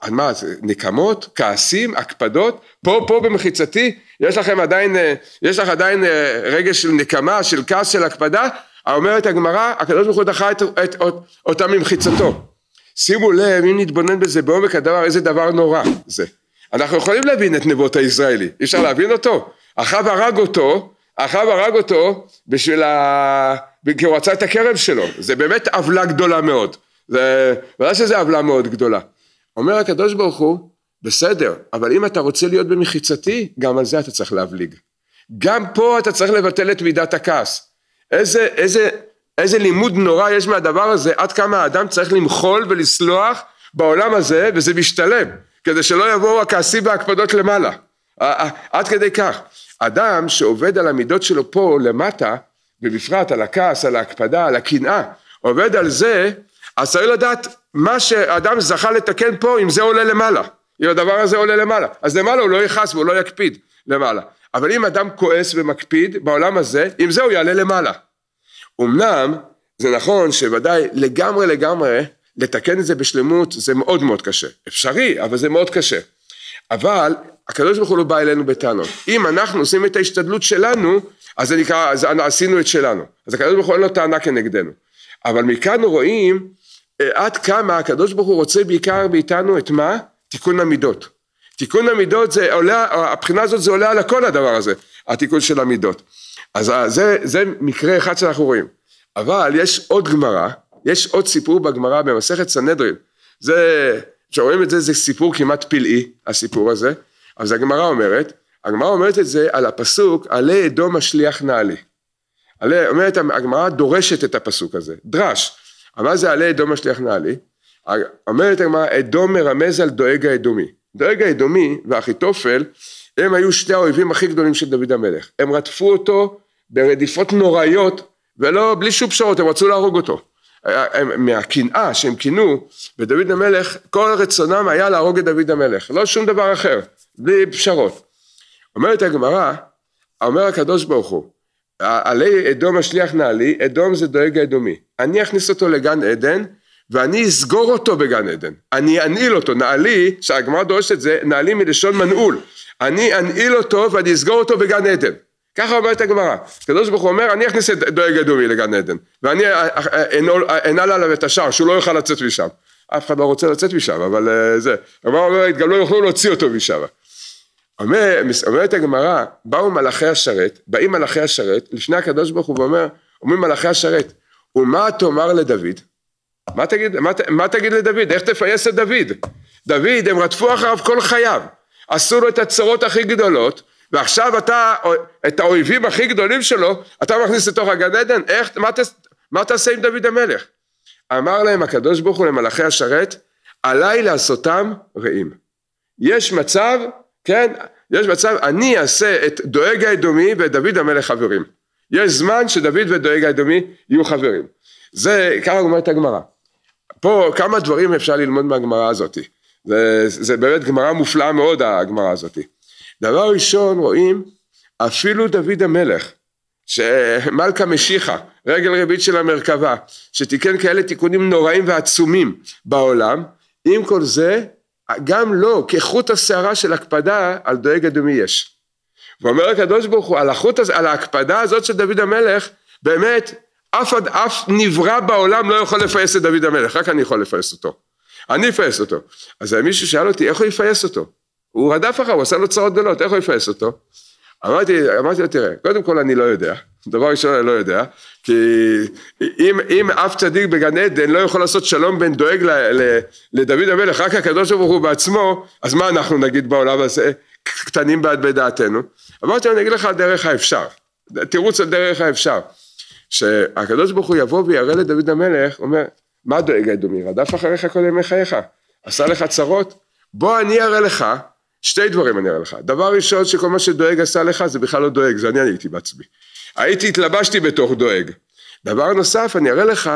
Speaker 1: מה זה נקמות, כעסים, הקפדות, פה פה במחיצתי יש לכם עדיין, אה, יש לך עדיין אה, רגש של נקמה, של כעס, של הקפדה? אומרת הגמרא, הקדוש ברוך הוא דחה את, את, את, אותה ממחיצתו. שימו לב, אם נתבונן בזה בעומק הדבר, איזה דבר נורא זה. אנחנו יכולים להבין את נבות הישראלי, אי אפשר להבין אותו. אחאב הרג אותו, אחאב הרג אותו בשביל ה... כי הוא רצה את הכרם שלו. זה באמת עוולה גדולה מאוד. זה... ודאי שזו עוולה מאוד גדולה. אומר הקדוש ברוך הוא, בסדר, אבל אם אתה רוצה להיות במחיצתי, גם על זה אתה צריך להבליג. גם פה אתה צריך לבטל את מידת הכעס. איזה, איזה, איזה לימוד נורא יש מהדבר הזה, עד כמה האדם צריך למחול ולסלוח בעולם הזה, וזה משתלם, כדי שלא יבואו הכעסים וההקפדות למעלה. עד כדי כך. אדם שעובד על המידות שלו פה למטה, ובפרט על הכעס, על ההקפדה, על הקנאה, עובד על זה, אז צריך לדעת מה שאדם זכה לתקן פה, אם זה עולה למעלה. אם הדבר הזה עולה למעלה. אז למעלה הוא לא יכעס והוא לא יקפיד למעלה. אבל אם אדם כועס ומקפיד בעולם הזה, עם זה הוא יעלה למעלה. אמנם זה נכון שוודאי לגמרי לגמרי לתקן את זה בשלמות זה מאוד מאוד קשה. אפשרי, אבל זה מאוד קשה. אבל הקדוש ברוך הוא לא בא אלינו בטענות. אם אנחנו עושים את ההשתדלות שלנו, אז זה נקרא, אז עשינו את שלנו. אז הקדוש ברוך הוא אין לו טענה כנגדנו. אבל מכאן רואים אה, עד כמה הקדוש ברוך הוא רוצה בעיקר מאיתנו את מה? תיקון המידות. תיקון המידות זה עולה, הבחינה הזאת זה עולה על הכל הדבר הזה, התיקון של המידות. אז אה, זה, זה מקרה אחד שאנחנו רואים. אבל יש עוד גמרא, יש עוד סיפור בגמרא במסכת סנהדרין. זה, כשרואים את זה, זה סיפור כמעט פלאי, הסיפור הזה. אז הגמרא אומרת, הגמרא אומרת את זה על הפסוק, עלי אדום השליח נעלי. עלי, אומרת, הגמרא דורשת את הפסוק הזה, דרש. אבל זה עלי אדום השליח נעלי? אומרת הגמרא, אדום מרמז על דואג האדומי. דואג האדומי ואחיתופל, הם היו שתי האויבים הכי גדולים של דוד המלך. הם רדפו אותו ברדיפות נוראיות, ולא, בלי שום פשרות, הם רצו להרוג אותו. מהקנאה שהם קינאו בדוד המלך, כל רצונם היה להרוג את דוד המלך, לא שום דבר אחר, בלי פשרות. אומרת הגמרא, אומר הקדוש ברוך הוא, עלי אדום השליח נעלי, אדום זה דואג האדומי. אני אכניס אותו לגן עדן, ואני אסגור אותו בגן עדן, אני אנעיל אותו, נעלי, שהגמרא דורשת את זה, נעלי מלשון מנעול, אני אנעיל אותו ואני אסגור אותו בגן עדן, ככה אומרת הגמרא, הקדוש ברוך הוא אומר אני אכניס את דואג אדומי לגן עדן, ואני אה, אה, אה, אנעל עליו את השער שהוא לא יוכל לצאת משם, אף אחד לא רוצה לצאת משם, אבל זה, הגמרא אומרת גם לא יוכלו להוציא אותו משם, אומרת אומר, הגמרא, באו מלאכי השרת, באים מלאכי השרת, לפני הקדוש ברוך הוא ואומר, אומרים מלאכי השרת, ומה תאמר לדוד? מה תגיד, מה, מה תגיד לדוד? איך תפייס את דוד? דוד, הם רדפו אחריו כל חייו, עשו לו את הצרות הכי גדולות, ועכשיו אתה, את האויבים הכי גדולים שלו, אתה מכניס לתוך הגן עדן, איך, מה, ת, מה תעשה עם דוד המלך? אמר להם הקדוש ברוך הוא למלאכי השרת, עליי לעשותם רעים. יש מצב, כן, יש מצב, אני אעשה את דואג האדומי ואת דוד המלך חברים. יש זמן שדוד ודואג האדומי יהיו חברים. זה, ככה אומרת הגמרא. פה כמה דברים אפשר ללמוד מהגמרא הזאת. זה, זה באמת גמרא מופלאה מאוד הגמרא הזאת. דבר ראשון רואים אפילו דוד המלך שמלכה משיחה רגל רביעית של המרכבה שתיקן כאלה תיקונים נוראים ועצומים בעולם עם כל זה גם לא כחוט השערה של הקפדה על דואג אדומי יש ואומר הקדוש ברוך הוא על, החוט, על ההקפדה הזאת של דוד המלך באמת אף, אף נברא בעולם לא יכול לפייס את דוד המלך, רק אני יכול לפייס אותו. אני אפייס אותו. אז מישהו שאל אותי, איך הוא יפייס אותו? הוא רדף אחריו, הוא עשה לו צרות גדולות, איך הוא יפייס אותו? אמרתי, אמרתי לו, תראה, קודם כל אני לא יודע, דבר ראשון אני לא יודע, כי אם, אם אף צדיק בגן עדן לא יכול לעשות שלום בין דואג ל, ל, לדוד המלך, רק הקדוש ברוך הוא בעצמו, אז מה אנחנו נגיד בעולם הזה? קטנים בעד בדעתנו. אמרתי לו, אני אגיד לך על דרך האפשר, תירוץ על דרך האפשר. שהקדוש ברוך הוא יבוא ויראה לדוד המלך, הוא אומר, מה דואג אדומי? רדף אחריך כל ימי חייך, עשה לך צרות? בוא אני אראה לך, שתי דברים אני אראה לך. דבר ראשון, שכל מה שדואג עשה לך זה בכלל לא דואג, זה אני הייתי בעצמי. הייתי, התלבשתי בתוך דואג. דבר נוסף, אני אראה לך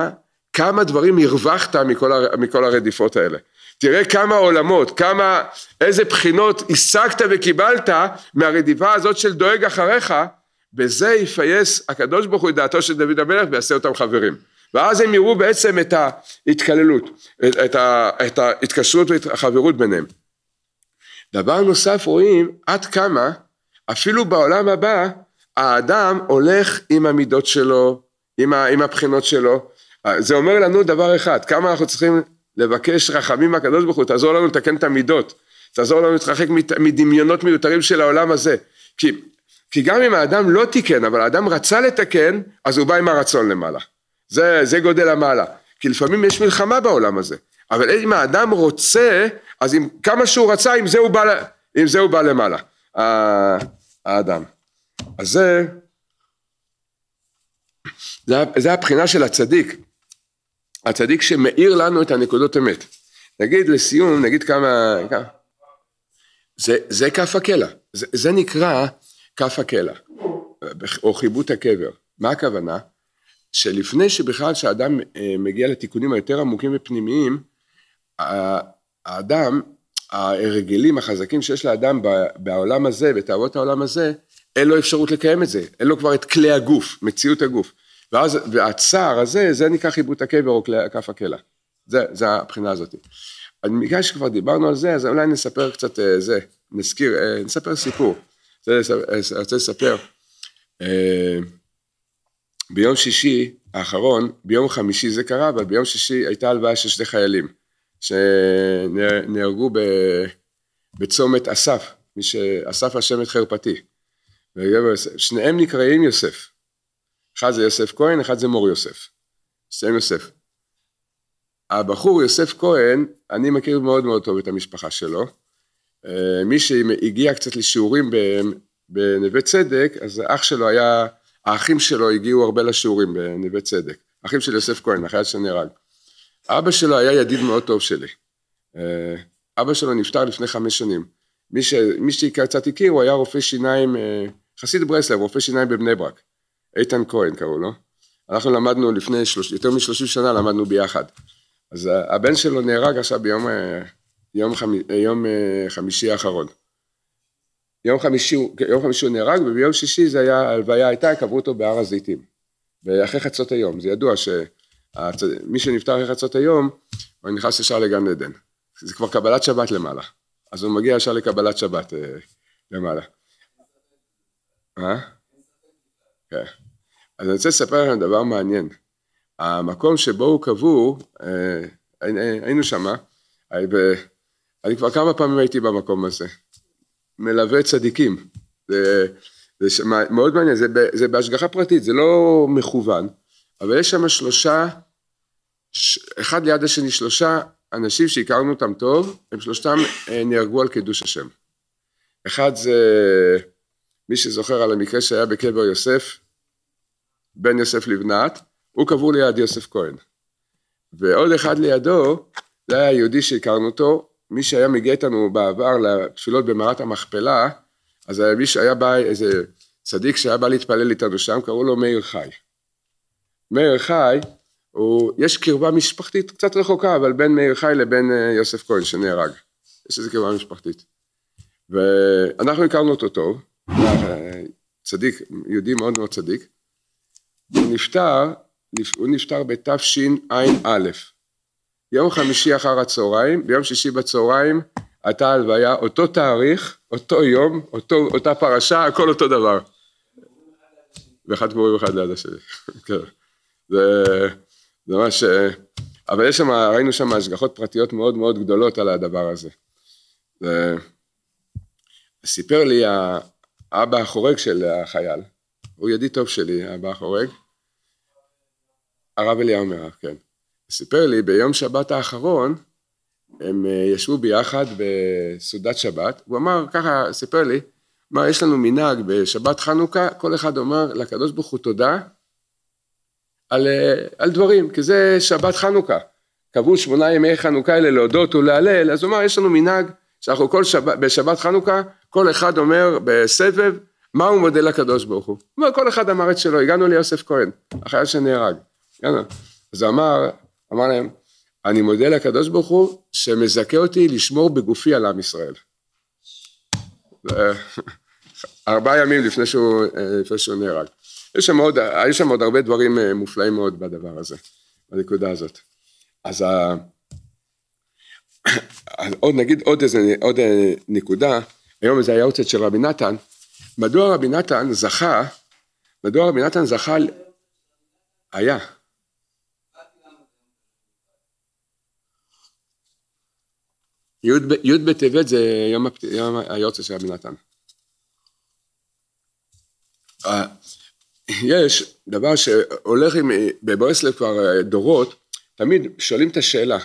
Speaker 1: כמה דברים הרווחת מכל, הר... מכל הרדיפות האלה. תראה כמה עולמות, כמה, איזה בחינות השגת וקיבלת מהרדיפה הזאת של דואג אחריך, בזה יפייס הקדוש ברוך הוא את דעתו של דוד המלך ויעשה אותם חברים. ואז הם יראו בעצם את ההתקללות, את, את, את ההתקשרות ואת החברות ביניהם. דבר נוסף רואים עד כמה אפילו בעולם הבא האדם הולך עם המידות שלו, עם, ה, עם הבחינות שלו. זה אומר לנו דבר אחד, כמה אנחנו צריכים לבקש רחמים מהקדוש ברוך הוא, תעזור לנו לתקן את המידות, תעזור לנו להתרחק מדמיונות מיותרים של העולם הזה. כי כי גם אם האדם לא תיקן, אבל האדם רצה לתקן, אז הוא בא עם הרצון למעלה. זה, זה גודל המעלה. כי לפעמים יש מלחמה בעולם הזה. אבל אם האדם רוצה, אז עם כמה שהוא רצה, עם זה הוא בא, עם זה הוא בא למעלה. האדם. אז זה, זה, זה הבחינה של הצדיק. הצדיק שמאיר לנו את הנקודות אמת. נגיד לסיום, נגיד כמה... כמה. זה, זה כף הקלע. זה, זה נקרא כף הקלע, או חיבוט הקבר. מה הכוונה? שלפני שבכלל שאדם אה, מגיע לתיקונים היותר עמוקים ופנימיים, האדם, ההרגלים החזקים שיש לאדם בעולם הזה, בתאוות העולם הזה, אין לו אפשרות לקיים את זה, אין לו כבר את כלי הגוף, מציאות הגוף. ואז, והצער הזה, זה נקרא חיבוט הקבר או כף הקלע. זה, זה הבחינה הזאת. מכאן שכבר דיברנו על זה, אז אולי נספר קצת אה, זה, נזכיר, אה, נספר סיפור. אני אה, רוצה לספר, אה, ביום שישי האחרון, ביום חמישי זה קרה, אבל ביום שישי הייתה הלוואה של שני חיילים, שנהרגו בצומת אסף, מי שאסף השם את חרפתי. שניהם נקראים יוסף. אחד זה יוסף כהן, אחד זה מור יוסף. שניהם יוסף. הבחור יוסף כהן, אני מכיר מאוד מאוד טוב את המשפחה שלו. אה, מי שהגיע קצת לשיעורים בנווה צדק, אז האח שלו היה, האחים שלו הגיעו הרבה לשיעורים בנווה צדק, אחים של יוסף כהן, החייל שנהרג. אבא שלו היה ידיד מאוד טוב שלי. אה, אבא שלו נפטר לפני חמש שנים. מי, ש... מי שקצת הכיר, הוא היה רופא שיניים, אה, חסיד ברסלב, רופא שיניים בבני ברק. איתן כהן קראו לו. אנחנו למדנו לפני שלוש... יותר משלושים שנה, למדנו ביחד. אז הבן שלו נהרג עכשיו ביום יום, חמי, אה, יום אה, חמישי האחרון. יום חמישי, כן, יום חמישי הוא נהרג, וביום שישי זה היה, ההלוויה הייתה, קברו אותו בהר הזיתים. ואחרי חצות היום, זה ידוע שמי שנפטר אחרי חצות היום, הוא נכנס ישר לגן עדן. זה כבר קבלת שבת למעלה. אז הוא מגיע ישר לקבלת שבת אה, למעלה. אה? כן. אז אני רוצה לספר לכם דבר מעניין. המקום שבו הוא קבור, היינו שמה, אני כבר כמה פעמים הייתי במקום הזה. מלווה צדיקים. זה, זה ש... מאוד מעניין, זה, זה בהשגחה פרטית, זה לא מכוון, אבל יש שם שלושה, ש... אחד ליד השני שלושה אנשים שהכרנו אותם טוב, הם שלושתם אה, נהרגו על קידוש השם. אחד זה מי שזוכר על המקרה שהיה בקבר יוסף, בן יוסף לבנת, הוא קבור ליד יוסף כהן. ועוד אחד לידו, זה היה יהודי שהכרנו אותו, מי שהיה מגיע איתנו בעבר לתפילות במערת המכפלה, אז היה מי שהיה בא, איזה צדיק שהיה בא להתפלל איתנו שם, קראו לו מאיר חי. מאיר חי, הוא, יש קרבה משפחתית קצת רחוקה, אבל בין מאיר חי לבין אה, יוסף כהן שנהרג. יש איזו קרבה משפחתית. ואנחנו הכרנו אותו טוב, אה, צדיק, יהודי מאוד מאוד צדיק. הוא נפטר, הוא נפטר בתשע"א. יום חמישי אחר הצהריים, ביום שישי בצהריים הייתה הלוויה, אותו תאריך, אותו יום, אותו, אותה פרשה, הכל אותו דבר. ואחד קבורים אחד ליד השני, (laughs) כן. זה, זה ש... אה, אבל יש שם, ראינו שם השגחות פרטיות מאוד מאוד גדולות על הדבר הזה. זה, סיפר לי האבא החורג של החייל, הוא ידיד טוב שלי, האבא החורג, הרב אליהו מירב, כן. סיפר לי, ביום שבת האחרון, הם אה, ישבו ביחד בסעודת שבת, הוא אמר, ככה, סיפר לי, מה, יש לנו מנהג בשבת חנוכה, כל אחד אומר לקדוש ברוך הוא תודה על, אה, על דברים, כי זה שבת חנוכה. קבעו שמונה ימי חנוכה אלה להודות ולהלל, אז הוא אמר, יש לנו מנהג שאנחנו כל שבת, בשבת חנוכה, כל אחד אומר בסבב, מה הוא מודה לקדוש ברוך הוא. הוא אומר, כל אחד אמר את שלו, הגענו ליוסף כהן, החייל שנהרג. יאללה. אז הוא אמר, אמר להם, אני מודה לקדוש ברוך הוא שמזכה אותי לשמור בגופי על עם ישראל. (laughs) ארבעה ימים לפני שהוא, אה, לפני שהוא נהרג. יש שם עוד, היו שם עוד הרבה דברים אה, מופלאים מאוד בדבר הזה, בנקודה הזאת. אז ה... (coughs) עוד נגיד עוד איזה, עוד אה, נקודה, היום זה היה עוצת של רבי נתן, מדוע רבי נתן זכה, מדוע רבי נתן זכה, היה, י' בטבת זה יום, הפת... יום היורצה של רבי נתן. אה, יש דבר שהולך עם, בבויסלב כבר אה, דורות, תמיד שואלים את השאלה,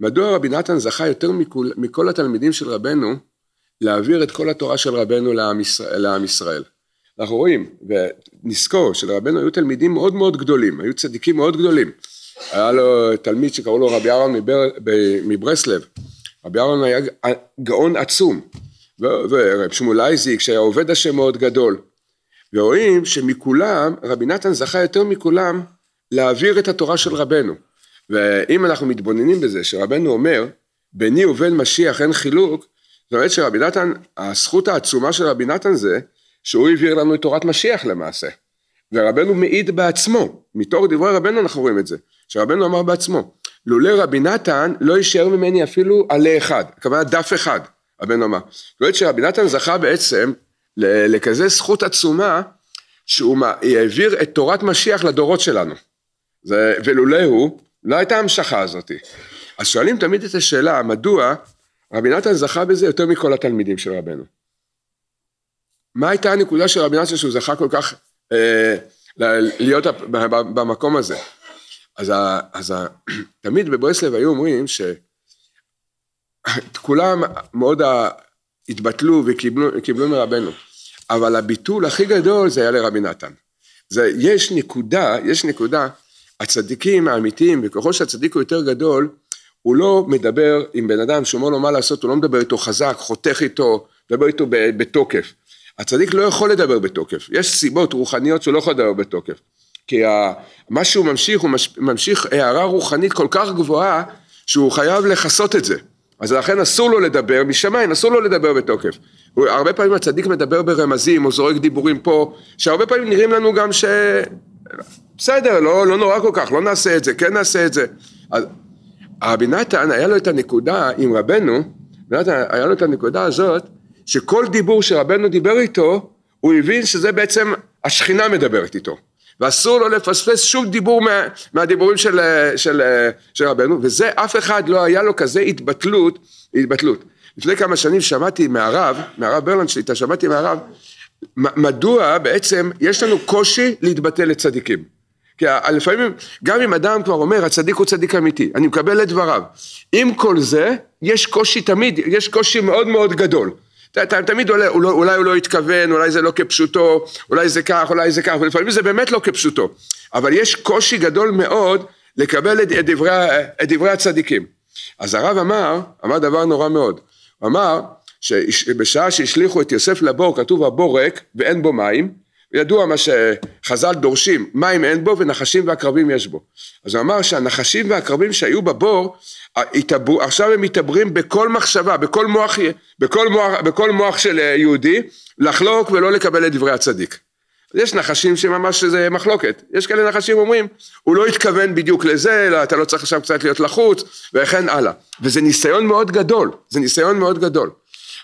Speaker 1: מדוע רבי נתן זכה יותר מכל, מכל התלמידים של רבנו להעביר את כל התורה של רבנו לעם ישראל? לעם ישראל. אנחנו רואים, ונזכור שלרבנו היו תלמידים מאוד מאוד גדולים, היו צדיקים מאוד גדולים. היה לו תלמיד שקראו לו רבי אהרן מברסלב, רבי אהרון היה גאון עצום, ורב שמואל אייזיק שהיה עובד השם מאוד גדול, ורואים שמכולם, רבי נתן זכה יותר מכולם להעביר את התורה של רבנו, ואם אנחנו מתבוננים בזה שרבנו אומר, ביני ובין משיח אין חילוק, זאת אומרת שרבי נתן, הזכות העצומה של רבי נתן זה שהוא העביר לנו את תורת משיח למעשה. ורבנו מעיד בעצמו, מתור דברי רבנו אנחנו רואים את זה, שרבנו אמר בעצמו, לולא רבי נתן לא יישאר ממני אפילו עלה אחד, הכוונה דף אחד, הבן אמר. זאת אומרת שרבי נתן זכה בעצם לכזה זכות עצומה שהוא העביר את תורת משיח לדורות שלנו. זה, ולולא הוא, לא הייתה המשכה הזאת. אז שואלים תמיד את השאלה, מדוע רבי נתן זכה בזה יותר מכל התלמידים של רבנו? מה הייתה הנקודה של רבי נתן שהוא זכה כל כך אה, להיות במקום הזה? אז, ה, אז ה, (clears throat) תמיד בברסלב היו אומרים שכולם מאוד התבטלו וקיבלו מרבנו, אבל הביטול הכי גדול זה היה לרבי נתן. זה, יש נקודה, יש נקודה, הצדיקים האמיתיים, וככל שהצדיק הוא יותר גדול, הוא לא מדבר עם בן אדם שאומר לו מה לעשות, הוא לא מדבר איתו חזק, חותך איתו, מדבר איתו בתוקף. הצדיק לא יכול לדבר בתוקף, יש סיבות רוחניות שהוא לא יכול לדבר בתוקף. כי מה שהוא ממשיך, הוא ממשיך הערה רוחנית כל כך גבוהה, שהוא חייב לכסות את זה. אז לכן אסור לו לדבר משמיים, אסור לו לדבר בתוקף. הרבה פעמים הצדיק מדבר ברמזים, או זורק דיבורים פה, שהרבה פעמים נראים לנו גם ש... בסדר, לא, לא נורא כל כך, לא נעשה את זה, כן נעשה את זה. אז רבי נתן היה לו את הנקודה עם רבנו, נתן היה לו את הנקודה הזאת, שכל דיבור שרבנו דיבר איתו, הוא הבין שזה בעצם השכינה מדברת איתו. ואסור לו לפספס שום דיבור מה, מהדיבורים של, של, של רבנו, וזה אף אחד לא היה לו כזה התבטלות, התבטלות. לפני כמה שנים שמעתי מהרב, מהרב ברלנד שליטה, שמעתי מהרב, מדוע בעצם יש לנו קושי להתבטא לצדיקים. כי לפעמים, גם אם אדם כבר אומר, הצדיק הוא צדיק אמיתי, אני מקבל את דבריו. עם כל זה, יש קושי תמיד, יש קושי מאוד מאוד גדול. תמיד עולה, לא, אולי הוא לא התכוון, אולי זה לא כפשוטו, אולי זה כך, אולי זה כך, ולפעמים זה באמת לא כפשוטו, אבל יש קושי גדול מאוד לקבל את, דברי, את דברי הצדיקים. אז הרב אמר, אמר דבר נורא מאוד, הוא אמר שבשעה שהשליכו את יוסף לבור, כתוב הבור ריק ואין בו מים, ידוע מה שחז"ל דורשים, מים אין בו ונחשים ועקרבים יש בו. אז הוא אמר שהנחשים והעקרבים שהיו בבור, התאברו, עכשיו הם מתעברים בכל מחשבה, בכל מוח, בכל, מוח, בכל מוח של אה, יהודי, לחלוק ולא לקבל את דברי הצדיק. יש נחשים שממש זה מחלוקת, יש כאלה נחשים אומרים, הוא לא התכוון בדיוק לזה, אלא אתה לא צריך עכשיו קצת להיות לחוץ, וכן הלאה. וזה ניסיון מאוד גדול, זה ניסיון מאוד גדול.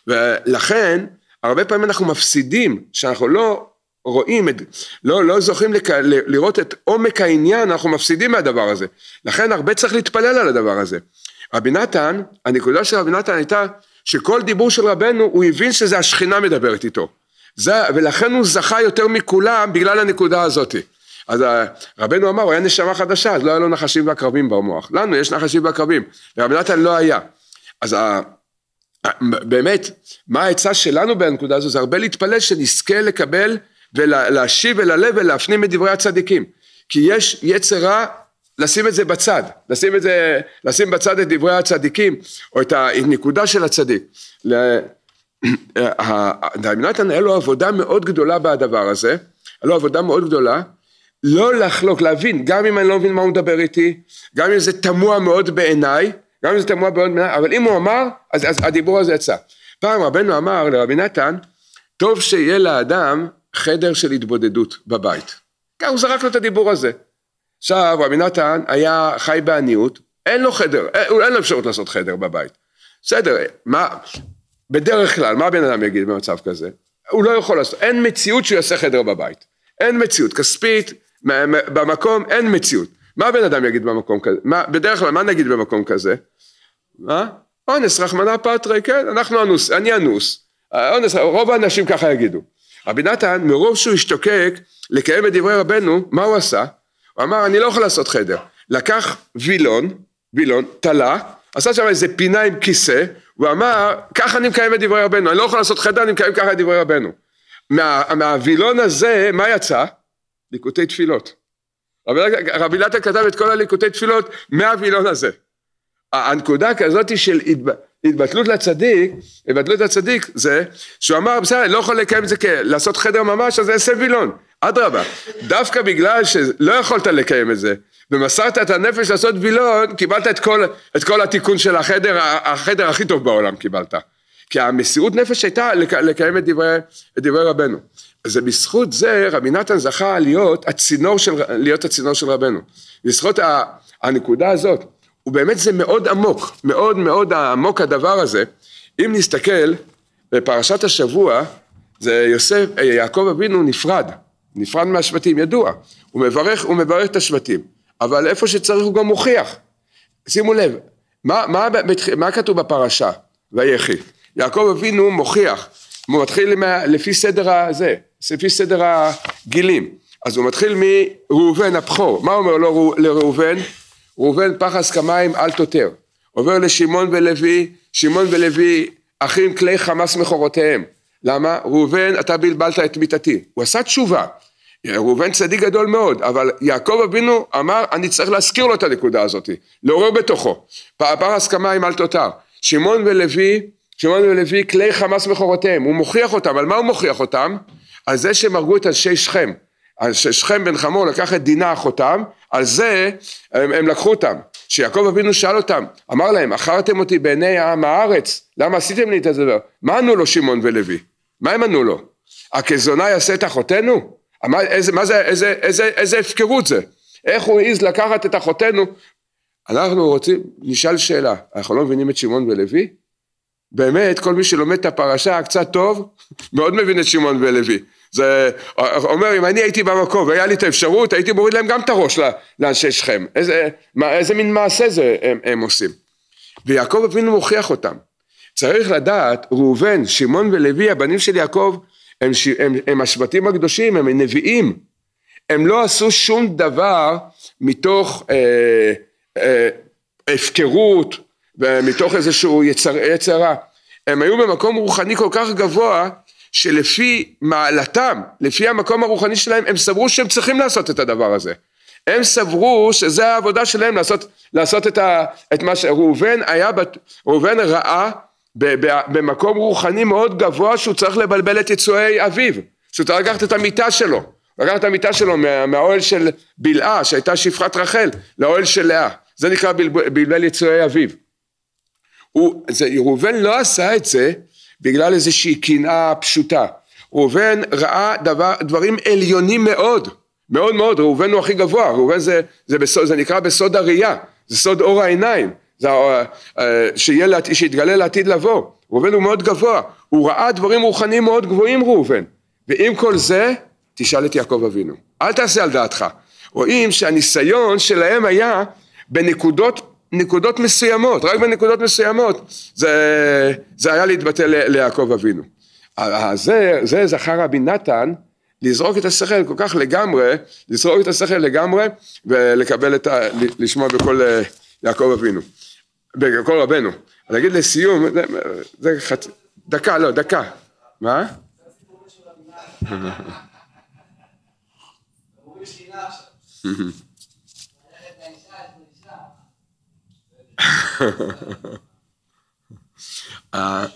Speaker 1: ולכן, הרבה פעמים אנחנו מפסידים, שאנחנו לא רואים את, לא, לא זוכים לק, ל, לראות את עומק העניין, אנחנו מפסידים מהדבר הזה. לכן הרבה צריך להתפלל על הדבר הזה. רבי נתן, הנקודה של רבי נתן הייתה שכל דיבור של רבנו, הוא הבין שזה השכינה מדברת איתו. זה, ולכן הוא זכה יותר מכולם בגלל הנקודה הזאת. אז אה, רבנו אמר, הוא היה נשמה חדשה, אז לא היה לו נחשים ועקרבים במוח. לנו יש נחשים ועקרבים, ורבי נתן לא היה. אז אה, אה, באמת, מה העצה שלנו בנקודה הזו, זה הרבה להתפלל שנזכה לקבל ולהשיב אל הלב ולהפנים את דברי הצדיקים. כי יש יצר רע לשים את זה בצד, לשים, את זה, לשים בצד את דברי הצדיקים או את הנקודה של הצדיק. רבי (clears throat) נתן היה לו עבודה מאוד גדולה בדבר הזה, היה לו עבודה מאוד גדולה, לא לחלוק, להבין, גם אם אני לא מבין מה הוא מדבר איתי, גם אם זה תמוה מאוד בעיניי, גם אם זה תמוה מאוד בעיניי, אבל אם הוא אמר, אז, אז הדיבור הזה יצא. פעם רבנו אמר לרבי נתן, טוב שיהיה לאדם חדר של התבודדות בבית. כן, הוא זרק לו את הדיבור הזה. עכשיו, רבי נתן היה חי בעניות, אין לו חדר, אין, אה, אין לו אפשרות לעשות חדר בבית. בסדר, מה, בדרך כלל, מה הבן אדם יגיד במצב כזה? הוא לא יכול לעשות, אין מציאות שהוא יעשה חדר בבית. אין מציאות, כספית, במקום אין מציאות. מה הבן אדם יגיד במקום כזה? מה, בדרך כלל, מה נגיד במקום כזה? מה? אונס, רחמנא פטרי, כן, אנחנו אנוס, אני אנוס. אה, אונס, רוב האנשים ככה יגידו. רבי נתן, מרוב שהוא השתוקק לקיים את דברי רבנו, מה הוא עשה? הוא אמר, אני לא יכול לעשות חדר. לקח וילון, וילון, תלה, עשה שם איזה פינה עם כיסא, הוא אמר, ככה אני מקיים את דברי רבנו, אני לא יכול לעשות חדר, אני מקיים ככה את דברי רבנו. מה, מהווילון הזה, מה יצא? ליקוטי תפילות. רבי, רבי נתן כתב את כל הליקוטי תפילות מהווילון הזה. הנקודה כזאת של... התבטלות לצדיק, התבטלות לצדיק זה שהוא אמר בסדר אני לא יכול לקיים את זה, לעשות חדר ממש אז זה עשה וילון, אדרבה, דווקא בגלל שלא יכולת לקיים את זה ומסרת את הנפש לעשות וילון קיבלת את כל, את כל התיקון של החדר, החדר הכי טוב בעולם קיבלת כי המסירות נפש הייתה לקיים את דברי, את דברי רבנו. אז בזכות זה רבי נתן זכה להיות הצינור של, להיות הצינור של רבנו. בזכות הנקודה הזאת ובאמת זה מאוד עמוק, מאוד מאוד עמוק הדבר הזה. אם נסתכל בפרשת השבוע, זה יוסף, אה, יעקב אבינו נפרד, נפרד מהשבטים, ידוע. הוא מברך, הוא מברך את השבטים, אבל איפה שצריך הוא גם מוכיח. שימו לב, מה, מה, מה מה כתוב בפרשה, ויחי? יעקב אבינו מוכיח, הוא מתחיל מה, לפי סדר הזה, לפי סדר הגילים. אז הוא מתחיל מראובן הבכור, מה אומר לו לראובן? ראובן פחס כמים אל תותר. עובר לשמעון ולוי, שמעון ולוי אחים כלי חמס מכורותיהם. למה? ראובן אתה בלבלת את מיתתי. הוא עשה תשובה. ראובן צדיק גדול מאוד, אבל יעקב אבינו אמר אני צריך להזכיר לו את הנקודה הזאת, לעורר בתוכו. פרס כמים אל תותר. שמעון ולוי, שמעון ולוי כלי חמאס מכורותיהם, הוא מוכיח אותם, על מה הוא מוכיח אותם? על זה שהם הרגו את אנשי שכם. ששכם בן חמור לקח את דינה אחותם, על זה הם, הם לקחו אותם. שיעקב אבינו שאל אותם, אמר להם, אחרתם אותי בעיני העם הארץ, למה עשיתם לי את הדבר? מה ענו לו שמעון ולוי? מה הם ענו לו? הכזונה יעשה את אחותינו? מה, איזה, מה זה, איזה, איזה, איזה הפקרות זה? איך הוא העז לקחת את אחותינו? אנחנו רוצים, נשאל שאלה, אנחנו לא מבינים את שמעון ולוי? באמת, כל מי שלומד את הפרשה קצת טוב, (laughs) מאוד מבין את שמעון ולוי. זה, אומר, אם אני הייתי במקום והיה לי את האפשרות, הייתי מוריד להם גם את הראש לאנשי שכם. איזה, מה, איזה מין מעשה זה הם, הם עושים. ויעקב אבינו מוכיח אותם. צריך לדעת, ראובן, שמעון ולוי, הבנים של יעקב, הם, הם, הם השבטים הקדושים, הם נביאים. הם לא עשו שום דבר מתוך אה, אה, הפקרות ומתוך איזשהו יצר, יצרה. הם היו במקום רוחני כל כך גבוה, שלפי מעלתם, לפי המקום הרוחני שלהם, הם סברו שהם צריכים לעשות את הדבר הזה. הם סברו שזה העבודה שלהם לעשות, לעשות את, ה, את מה שראובן היה, בת, ראובן ראה ב, ב, במקום רוחני מאוד גבוה שהוא צריך לבלבל את יצואי אביו, שהוא צריך לקחת את המיטה שלו, לקחת את המיטה שלו מה, מהאוהל של בלעה שהייתה שפחת רחל לאוהל של לאה, זה נקרא בלבל, בלבל יצואי אביו. הוא, זה, ראובן לא עשה את זה בגלל איזושהי קנאה פשוטה. ראובן ראה דבר, דברים עליונים מאוד, מאוד מאוד, ראובן הוא הכי גבוה, ראובן זה, זה, בסוד, זה נקרא בסוד הראייה, זה סוד אור העיניים, זה, אה, אה, שיהיה, שיתגלה לעתיד לבוא, ראובן הוא מאוד גבוה, הוא ראה דברים רוחניים מאוד גבוהים ראובן, ועם כל זה תשאל את יעקב אבינו, אל תעשה על דעתך, רואים שהניסיון שלהם היה בנקודות נקודות מסוימות, רק בנקודות מסוימות זה, זה היה להתבטא ליעקב אבינו. זה, זה זכר רבי נתן לזרוק את השכל כל כך לגמרי, לזרוק את השכל לגמרי ולקבל את ה... לשמוע בקול אה, יעקב אבינו, בקול רבנו. אני אגיד לסיום, זה, זה חצי, דקה, לא, דקה. מה? Mm-hmm. (laughs) (laughs) (laughs) אה,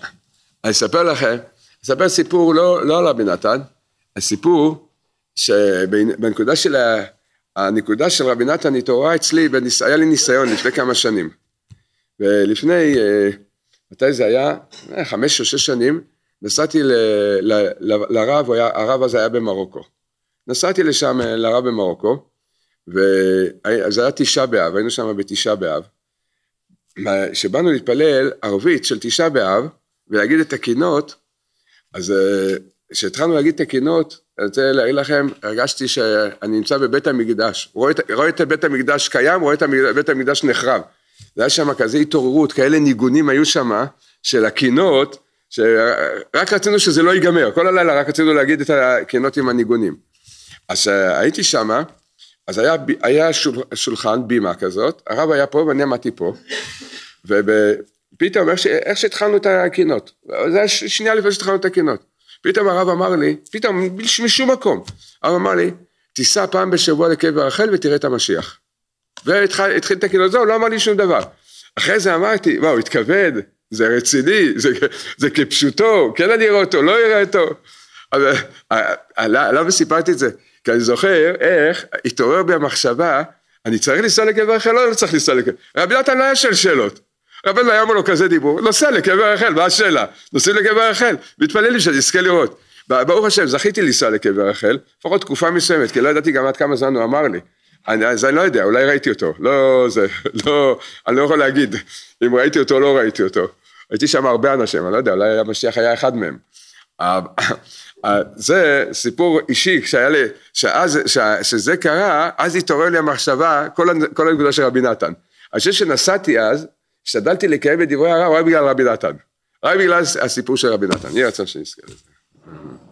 Speaker 1: אני אספר לכם, אספר סיפור לא, לא על רבי נתן, הסיפור שבנקודה של, הנקודה של רבי נתן התעוררה אצלי, בניס, היה לי ניסיון לפני כמה שנים. ולפני, אה, מתי זה היה? אה, חמש או שש שנים, נסעתי ל, ל, ל, לרב, היה, הרב אז היה במרוקו. נסעתי לשם לרב במרוקו, וזה היה תשעה באב, היינו שם בתשעה באב. כשבאנו להתפלל ערבית של תשעה באב ולהגיד את הקינות, אז אה, כשהתחלנו להגיד את הקינות, אני רוצה להגיד לכם, הרגשתי שאני נמצא בבית המקדש, רואה, את בית המקדש קיים, רואה את בית המקדש נחרב. זה היה שם כזה התעוררות, כאלה ניגונים היו שם של הקינות, שרק רצינו שזה לא ייגמר, כל הלילה רק רצינו להגיד את הקינות עם הניגונים. אז אה, הייתי שמה, אז היה, היה שול, שולחן, בימה כזאת, הרב היה פה ואני עמדתי פה, ופתאום איך, איך שהתחלנו את הקינות, זה היה שנייה לפני שהתחלנו את הקינות, פתאום הרב אמר לי, פתאום משום מקום, הרב אמר לי, תיסע פעם בשבוע לקבר רחל ותראה את המשיח. והתחיל את הקינות, הזו, לא אמר לי שום דבר. אחרי זה אמרתי, מה, הוא התכבד, זה רציני, זה, זה כפשוטו, כן אני אראה אותו, לא אראה אותו. למה סיפרתי את זה? כי אני זוכר איך התעורר בי המחשבה, אני צריך לנסוע לקבר רחל או לא צריך לנסוע לקבר? רבי נתן לא היה של שאלות. רבי נתן לא היה לו כזה דיבור, נוסע לקבר רחל, מה השאלה? נוסעים לקבר רחל, מתפללים שאני אזכה לראות. ברוך השם, זכיתי לנסוע לקבר רחל, לפחות תקופה מסוימת, כי לא ידעתי גם עד כמה זמן הוא אמר לי. אני, אז אני לא יודע, אולי ראיתי אותו, לא זה, לא, אני לא יכול להגיד אם ראיתי אותו או לא ראיתי אותו. הייתי שם הרבה אנשים, אני לא יודע, אולי המשיח היה אחד מהם. אה, אה, זה סיפור אישי, כשהיה לי, שאז, שזה קרה, אז התעורר לי המחשבה, כל, כל הנקודה של רבי נתן. אני חושב שנסעתי אז, השתדלתי לקיים את דברי הרב רק בגלל רבי נתן. רק בגלל הסיפור של רבי נתן. יהי רצון שנזכר לזה.